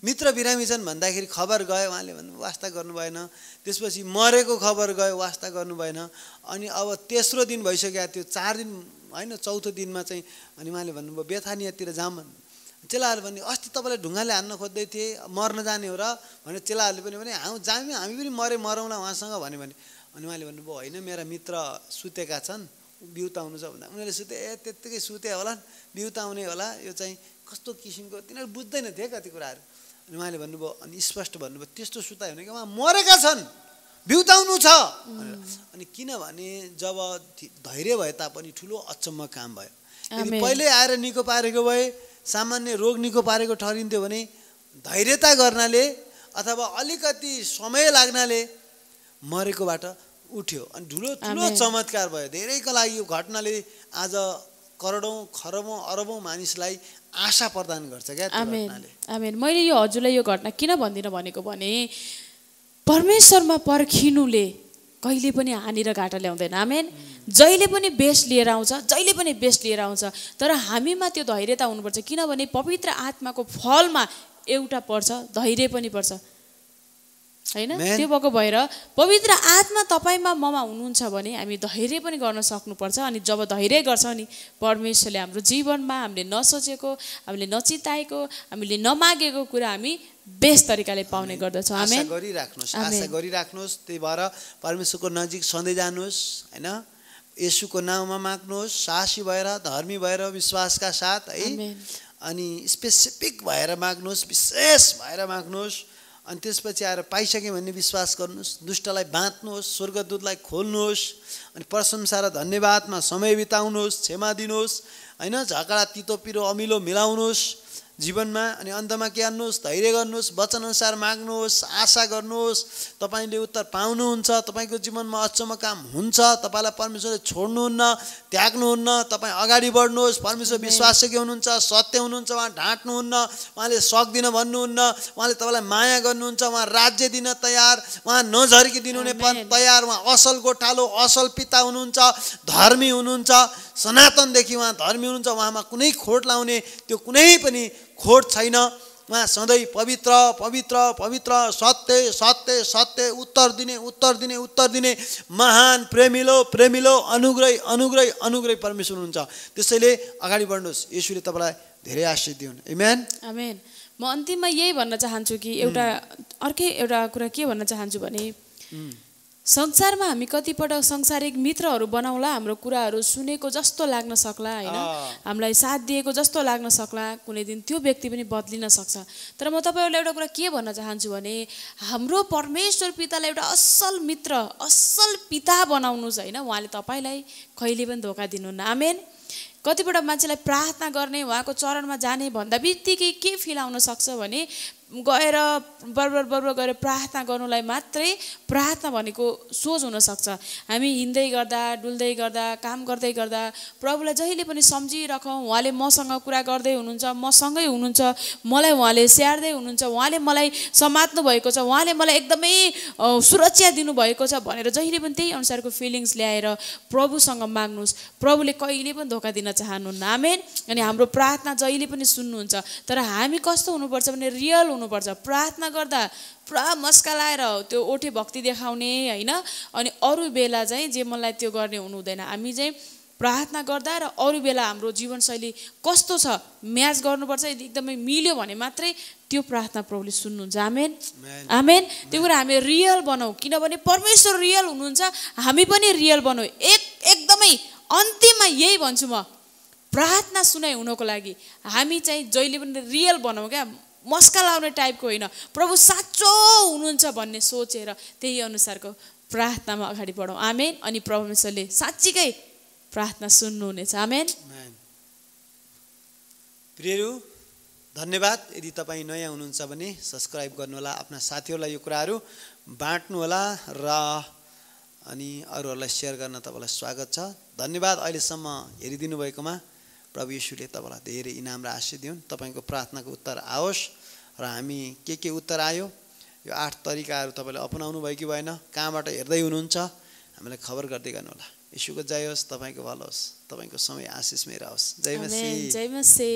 मित्र बिरामी छन् भन्दाखेरि खबर गयो उहाँले भन्नु वास्ता गर्नु भएन त्यसपछि मरेको खबर गयो वास्ता गर्नु भएन अनि अब तेस्रो दिन भइसक्यो त्यो चार दिन होइन चौथो दिनमा चाहिँ अनि उहाँले भन्नुभयो बेथानियातिर जाम चेलाहरूले भन्यो अस्ति तपाईँलाई ढुङ्गाले हान्न खोज्दै थिए मर्न जाने हो र भने चेलाहरूले पनि भने हामी जामी हामी पनि मरे मरौँला उहाँसँग भन्यो भने अनि उहाँले भन्नुभयो होइन मेरा मित्र सुतेका छन् बिउताउनु छ भन्दा उनीहरूले सुते ए त्यत्तिकै सुते होला बिउताउने होला यो चाहिँ कस्तो किसिमको तिनीहरू बुझ्दैन थिए कति कुराहरू अनि उहाँले भन्नुभयो अनि स्पष्ट भन्नुभयो त्यस्तो सुतायो भने कि उहाँ मरेका छन् बिउताउनु छ अनि किनभने जब धैर्य भए तापनि ठुलो अचम्म काम भयो पहिल्यै आएर निको पारेको भए सामान्य रोग निको पारेको ठहरिन्थ्यो भने धैर्यता गर्नाले अथवा अलिकति समय लाग्नाले मरेकोबाट उठ्यो अनि ठुलो ठुलो चमत्कार भयो धेरैको लागि यो घटनाले आज करोडौँ खरबौँ अरबौँ मानिसलाई आशा प्रदान गर्छ क्या आमेन मैले यो हजुरलाई यो घटना किन भन्दिनँ भनेको भने परमेश्वरमा पर्खिनुले कहिले पनि हानि र घाटा ल्याउँदैन आमेन जहिले पनि बेस्ट लिएर आउँछ जहिले पनि बेस्ट लिएर आउँछ तर हामीमा त्यो धैर्यता हुनुपर्छ किनभने पवित्र आत्माको फलमा एउटा पर्छ धैर्य पनि पर्छ होइन त्यो भएको भएर पवित्र आत्मा तपाईँमा ममा हुनुहुन्छ भने हामी धैर्य पनि गर्न सक्नुपर्छ अनि जब धैर्य गर्छौँ नि परमेश्वरले हाम्रो जीवनमा हामीले नसोचेको हामीले नचिताएको हामीले नमागेको कुरा हामी बेस्ट तरिकाले पाउने गर्दछ हामी गरिराख्नुहोस् आशा गरिराख्नुहोस् त्यही भएर परमेश्वरको नजिक सधैँ जानुहोस् होइन यसुको नाउँमा माग्नुहोस् साहसी भएर धर्मी भएर विश्वासका साथ है अनि स्पेसिफिक भएर माग्नुहोस् विशेष भएर माग्नुहोस् अनि त्यसपछि आएर पाइसक्यो भने विश्वास गर्नुहोस् दुष्टलाई बाँध्नुहोस् स्वर्गदूतलाई खोल्नुहोस् अनि प्रशंसा र धन्यवादमा समय बिताउनुहोस् क्षमा दिनुहोस् होइन झगडा तितो पिरो अमिलो मिलाउनुहोस् जीवनमा अनि अन्तमा के हान्नुहोस् धैर्य गर्नुहोस् वचनअनुसार माग्नुहोस् आशा गर्नुहोस् तपाईँले उत्तर पाउनुहुन्छ तपाईँको जीवनमा अचम्म काम हुन्छ तपाईँलाई परमेश्वरले छोड्नुहुन्न त्याग्नुहुन्न तपाईँ अगाडि बढ्नुहोस् परमेश्वर विश्वासयोग्य हुनुहुन्छ सत्य हुनुहुन्छ उहाँ ढाँट्नुहुन्न उहाँले सक्दिन भन्नुहुन्न उहाँले तपाईँलाई माया गर्नुहुन्छ उहाँ राज्य दिन तयार उहाँ नझर्किदिनु हुने तयार उहाँ असल गोठालो असल पिता हुनुहुन्छ धर्मी हुनुहुन्छ सनातनदेखि उहाँ धर्मी हुनुहुन्छ उहाँमा कुनै खोट लाउने त्यो कुनै पनि खोट छैन उहाँ सधैँ पवित्र पवित्र पवित्र सत्य सत्य सत्य उत्तर दिने उत्तर दिने उत्तर दिने महान प्रेमिलो प्रेमिलो अनुग्रह अनुग्रह अनुग्रह परमेश्वर हुनुहुन्छ त्यसैले अगाडि बढ्नुहोस् यसुले तपाईँलाई धेरै आश्रय दिउन् एमेन आमेन म अन्तिममा यही भन्न चाहन्छु कि एउटा अर्कै एउटा कुरा के भन्न चाहन्छु भने संसारमा हामी कतिपटक संसारिक मित्रहरू बनाउँला हाम्रो कुराहरू सुनेको जस्तो लाग्न सक्ला होइन हामीलाई साथ दिएको जस्तो लाग्न सक्ला कुनै दिन त्यो व्यक्ति पनि बद्लिन सक्छ तर म तपाईँहरूलाई एउटा कुरा के भन्न चाहन्छु भने हाम्रो परमेश्वर पितालाई एउटा असल मित्र असल पिता बनाउनुहोस् होइन उहाँले तपाईँलाई कहिले पनि धोका दिनुहुन्न आमेन कतिपटक मान्छेलाई प्रार्थना गर्ने उहाँको चरणमा जाने भन्दा बित्तिकै के फिल आउन सक्छ भने गएर बरबर बरबर गएर प्रार्थना गर्नुलाई मात्रै प्रार्थना भनेको सोच हुनसक्छ हामी हिँड्दै गर्दा डुल्दै गर्दा काम गर्दै गर्दा प्रभुलाई जहिले पनि सम्झिराखौँ उहाँले मसँग कुरा गर्दै हुनुहुन्छ मसँगै हुनुहुन्छ मलाई उहाँले स्याहार्दै हुनुहुन्छ उहाँले मलाई समात्नु भएको छ उहाँले मलाई एकदमै सुरक्षा दिनुभएको छ भनेर जहिले पनि त्यही अनुसारको फिलिङ्स ल्याएर प्रभुसँग माग्नुहोस् प्रभुले कहिले पनि धोका दिन चाहनुहुन्न आमेन अनि हाम्रो प्रार्थना जहिले पनि सुन्नुहुन्छ तर हामी कस्तो हुनुपर्छ भने रियल हुनुपर्छ प्रार्थना गर्दा पुरा मस्का लाएर त्यो ओठे भक्ति देखाउने होइन अनि अरू बेला चाहिँ जे मलाई त्यो गर्ने हुनु हुँदैन हामी चाहिँ प्रार्थना गर्दा र अरू बेला हाम्रो जीवनशैली कस्तो छ म्याच गर्नुपर्छ यदि एकदमै मिल्यो भने मात्रै त्यो प्रार्थना प्रभुले सुन्नुहुन्छ आमेन आमेन त्यो कुरा हामी रियल बनाऊ किनभने परमेश्वर रियल हुनुहुन्छ हामी पनि रियल बनाऊ एक एकदमै अन्तिममा यही भन्छु म प्रार्थना सुनाइ हुनको लागि हामी चाहिँ जहिले पनि रियल बनाऊ क्या मस्का लाउने टाइपको होइन प्रभु साँचो हुनुहुन्छ भन्ने सोचेर त्यही अनुसारको प्रार्थनामा अगाडि बढौँ आमेन अनि परमेश्वरले साँच्चीकै प्रार्थना सुन्नुहुनेछ आमेन प्रियहरू धन्यवाद यदि तपाईँ नयाँ हुनुहुन्छ भने सब्सक्राइब गर्नुहोला आफ्ना साथीहरूलाई यो कुराहरू बाँड्नुहोला र अनि अरूहरूलाई सेयर गर्न तपाईँलाई स्वागत छ धन्यवाद अहिलेसम्म हेरिदिनु भएकोमा प्रभु यीशुले तपाईँलाई धेरै इनाम र आशीष दिउन् तपाईँको प्रार्थनाको उत्तर आओस् र हामी के के उत्तर आयो यो आठ तरिकाहरू तपाईँले अपनाउनु भयो कि भएन कहाँबाट हेर्दै हुनुहुन्छ हामीलाई खबर गर्दै गर्नुहोला यीशुको जय होस् तपाईँको भल होस् तपाईँको समय मेरो रहोस् जय मसी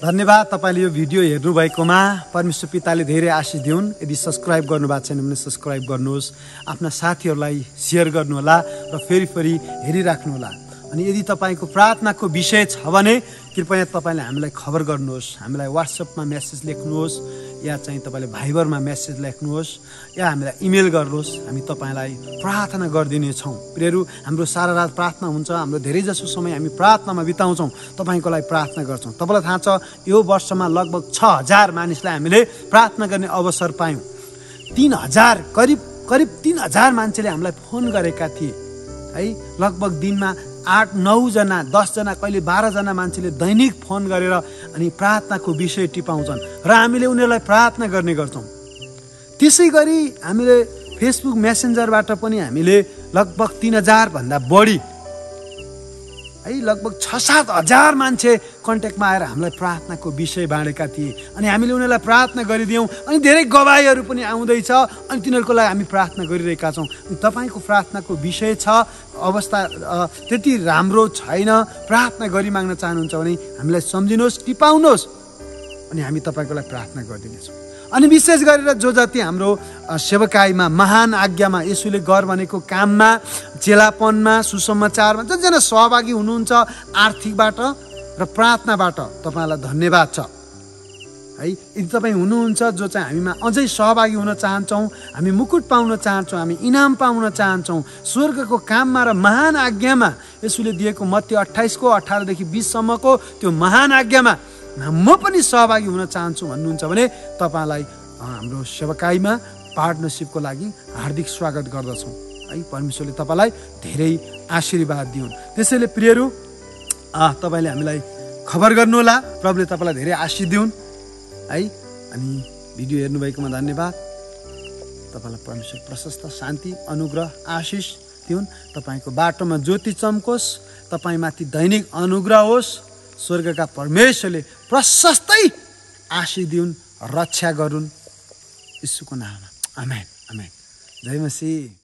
धन्यवाद तपाईँले यो भिडियो हेर्नुभएकोमा परमेश्वर पिताले धेरै आशिष दिउन् यदि सब्सक्राइब गर्नुभएको छैन भने सब्सक्राइब गर्नुहोस् आफ्ना साथीहरूलाई सेयर गर्नुहोला र फेरि फेरि हेरिराख्नुहोला अनि यदि तपाईँको प्रार्थनाको विषय छ भने कृपया तपाईँले हामीलाई खबर गर्नुहोस् हामीलाई वाट्सएपमा म्यासेज लेख्नुहोस् या चाहिँ तपाईँले भाइबरमा म्यासेज लेख्नुहोस् या हामीलाई इमेल गर्नुहोस् हामी तपाईँलाई प्रार्थना गरिदिनेछौँ प्रियहरू हाम्रो सारा रात प्रार्थना हुन्छ हाम्रो धेरैजसो समय हामी प्रार्थनामा बिताउँछौँ तपाईँको लागि प्रार्थना गर्छौँ तपाईँलाई थाहा छ यो वर्षमा लगभग छ हजार मानिसलाई हामीले प्रार्थना गर्ने अवसर पायौँ तिन हजार करिब करिब तिन हजार मान्छेले हामीलाई फोन गरेका थिए है लगभग दिनमा आठ नौजना दसजना कहिले बाह्रजना मान्छेले दैनिक फोन गरेर अनि प्रार्थनाको विषय टिपाउँछन् र हामीले उनीहरूलाई प्रार्थना गर्ने गर्छौँ त्यसै गरी हामीले फेसबुक मेसेन्जरबाट पनि हामीले लगभग तिन हजारभन्दा बढी है लगभग छ सात हजार मान्छे कन्ट्याक्टमा आएर हामीलाई प्रार्थनाको विषय बाँडेका थिए अनि हामीले उनीहरूलाई प्रार्थना गरिदियौँ अनि धेरै गवाईहरू पनि आउँदैछ अनि तिनीहरूको लागि हामी प्रार्थना गरिरहेका छौँ अनि तपाईँको प्रार्थनाको विषय छ अवस्था त्यति राम्रो छैन प्रार्थना गरी माग्न चाहनुहुन्छ भने हामीलाई सम्झिनुहोस् टिपाउनुहोस् अनि हामी तपाईँको लागि प्रार्थना गरिदिनेछौँ अनि विशेष गरेर जो जति हाम्रो सेवकाईमा महान आज्ञामा यसुले गर भनेको काममा चेलापनमा सुसमाचारमा जतिजना सहभागी हुनुहुन्छ आर्थिकबाट र प्रार्थनाबाट तपाईँलाई धन्यवाद छ है यदि तपाईँ हुनुहुन्छ जो चाहिँ हामीमा अझै सहभागी हुन चाहन्छौँ हामी मुकुट पाउन चाहन्छौँ हामी इनाम पाउन चाहन्छौँ स्वर्गको काममा र महान आज्ञामा यसुले दिएको मध्य अट्ठाइसको अठारदेखि बिससम्मको त्यो महान आज्ञामा म पनि सहभागी हुन चाहन्छु भन्नुहुन्छ भने तपाईँलाई हाम्रो सेवकाईमा पार्टनरसिपको लागि हार्दिक स्वागत गर्दछौँ है परमेश्वरले तपाईँलाई धेरै आशीर्वाद दिउन् त्यसैले प्रियहरू तपाईँले हामीलाई खबर गर्नुहोला प्रभुले तपाईँलाई धेरै आशीष दिउन् है अनि भिडियो हेर्नुभएकोमा धन्यवाद तपाईँलाई परमेश्वर प्रशस्त शान्ति अनुग्रह आशिष दिउन् तपाईँको बाटोमा ज्योति चम्कोस् तपाईँमाथि दैनिक अनुग्रह होस् स्वर्गका परमेश्वरले प्रशस्तै दिउन् रक्षा गरून् यीशुको नाममा आमेन आमेन जय मसी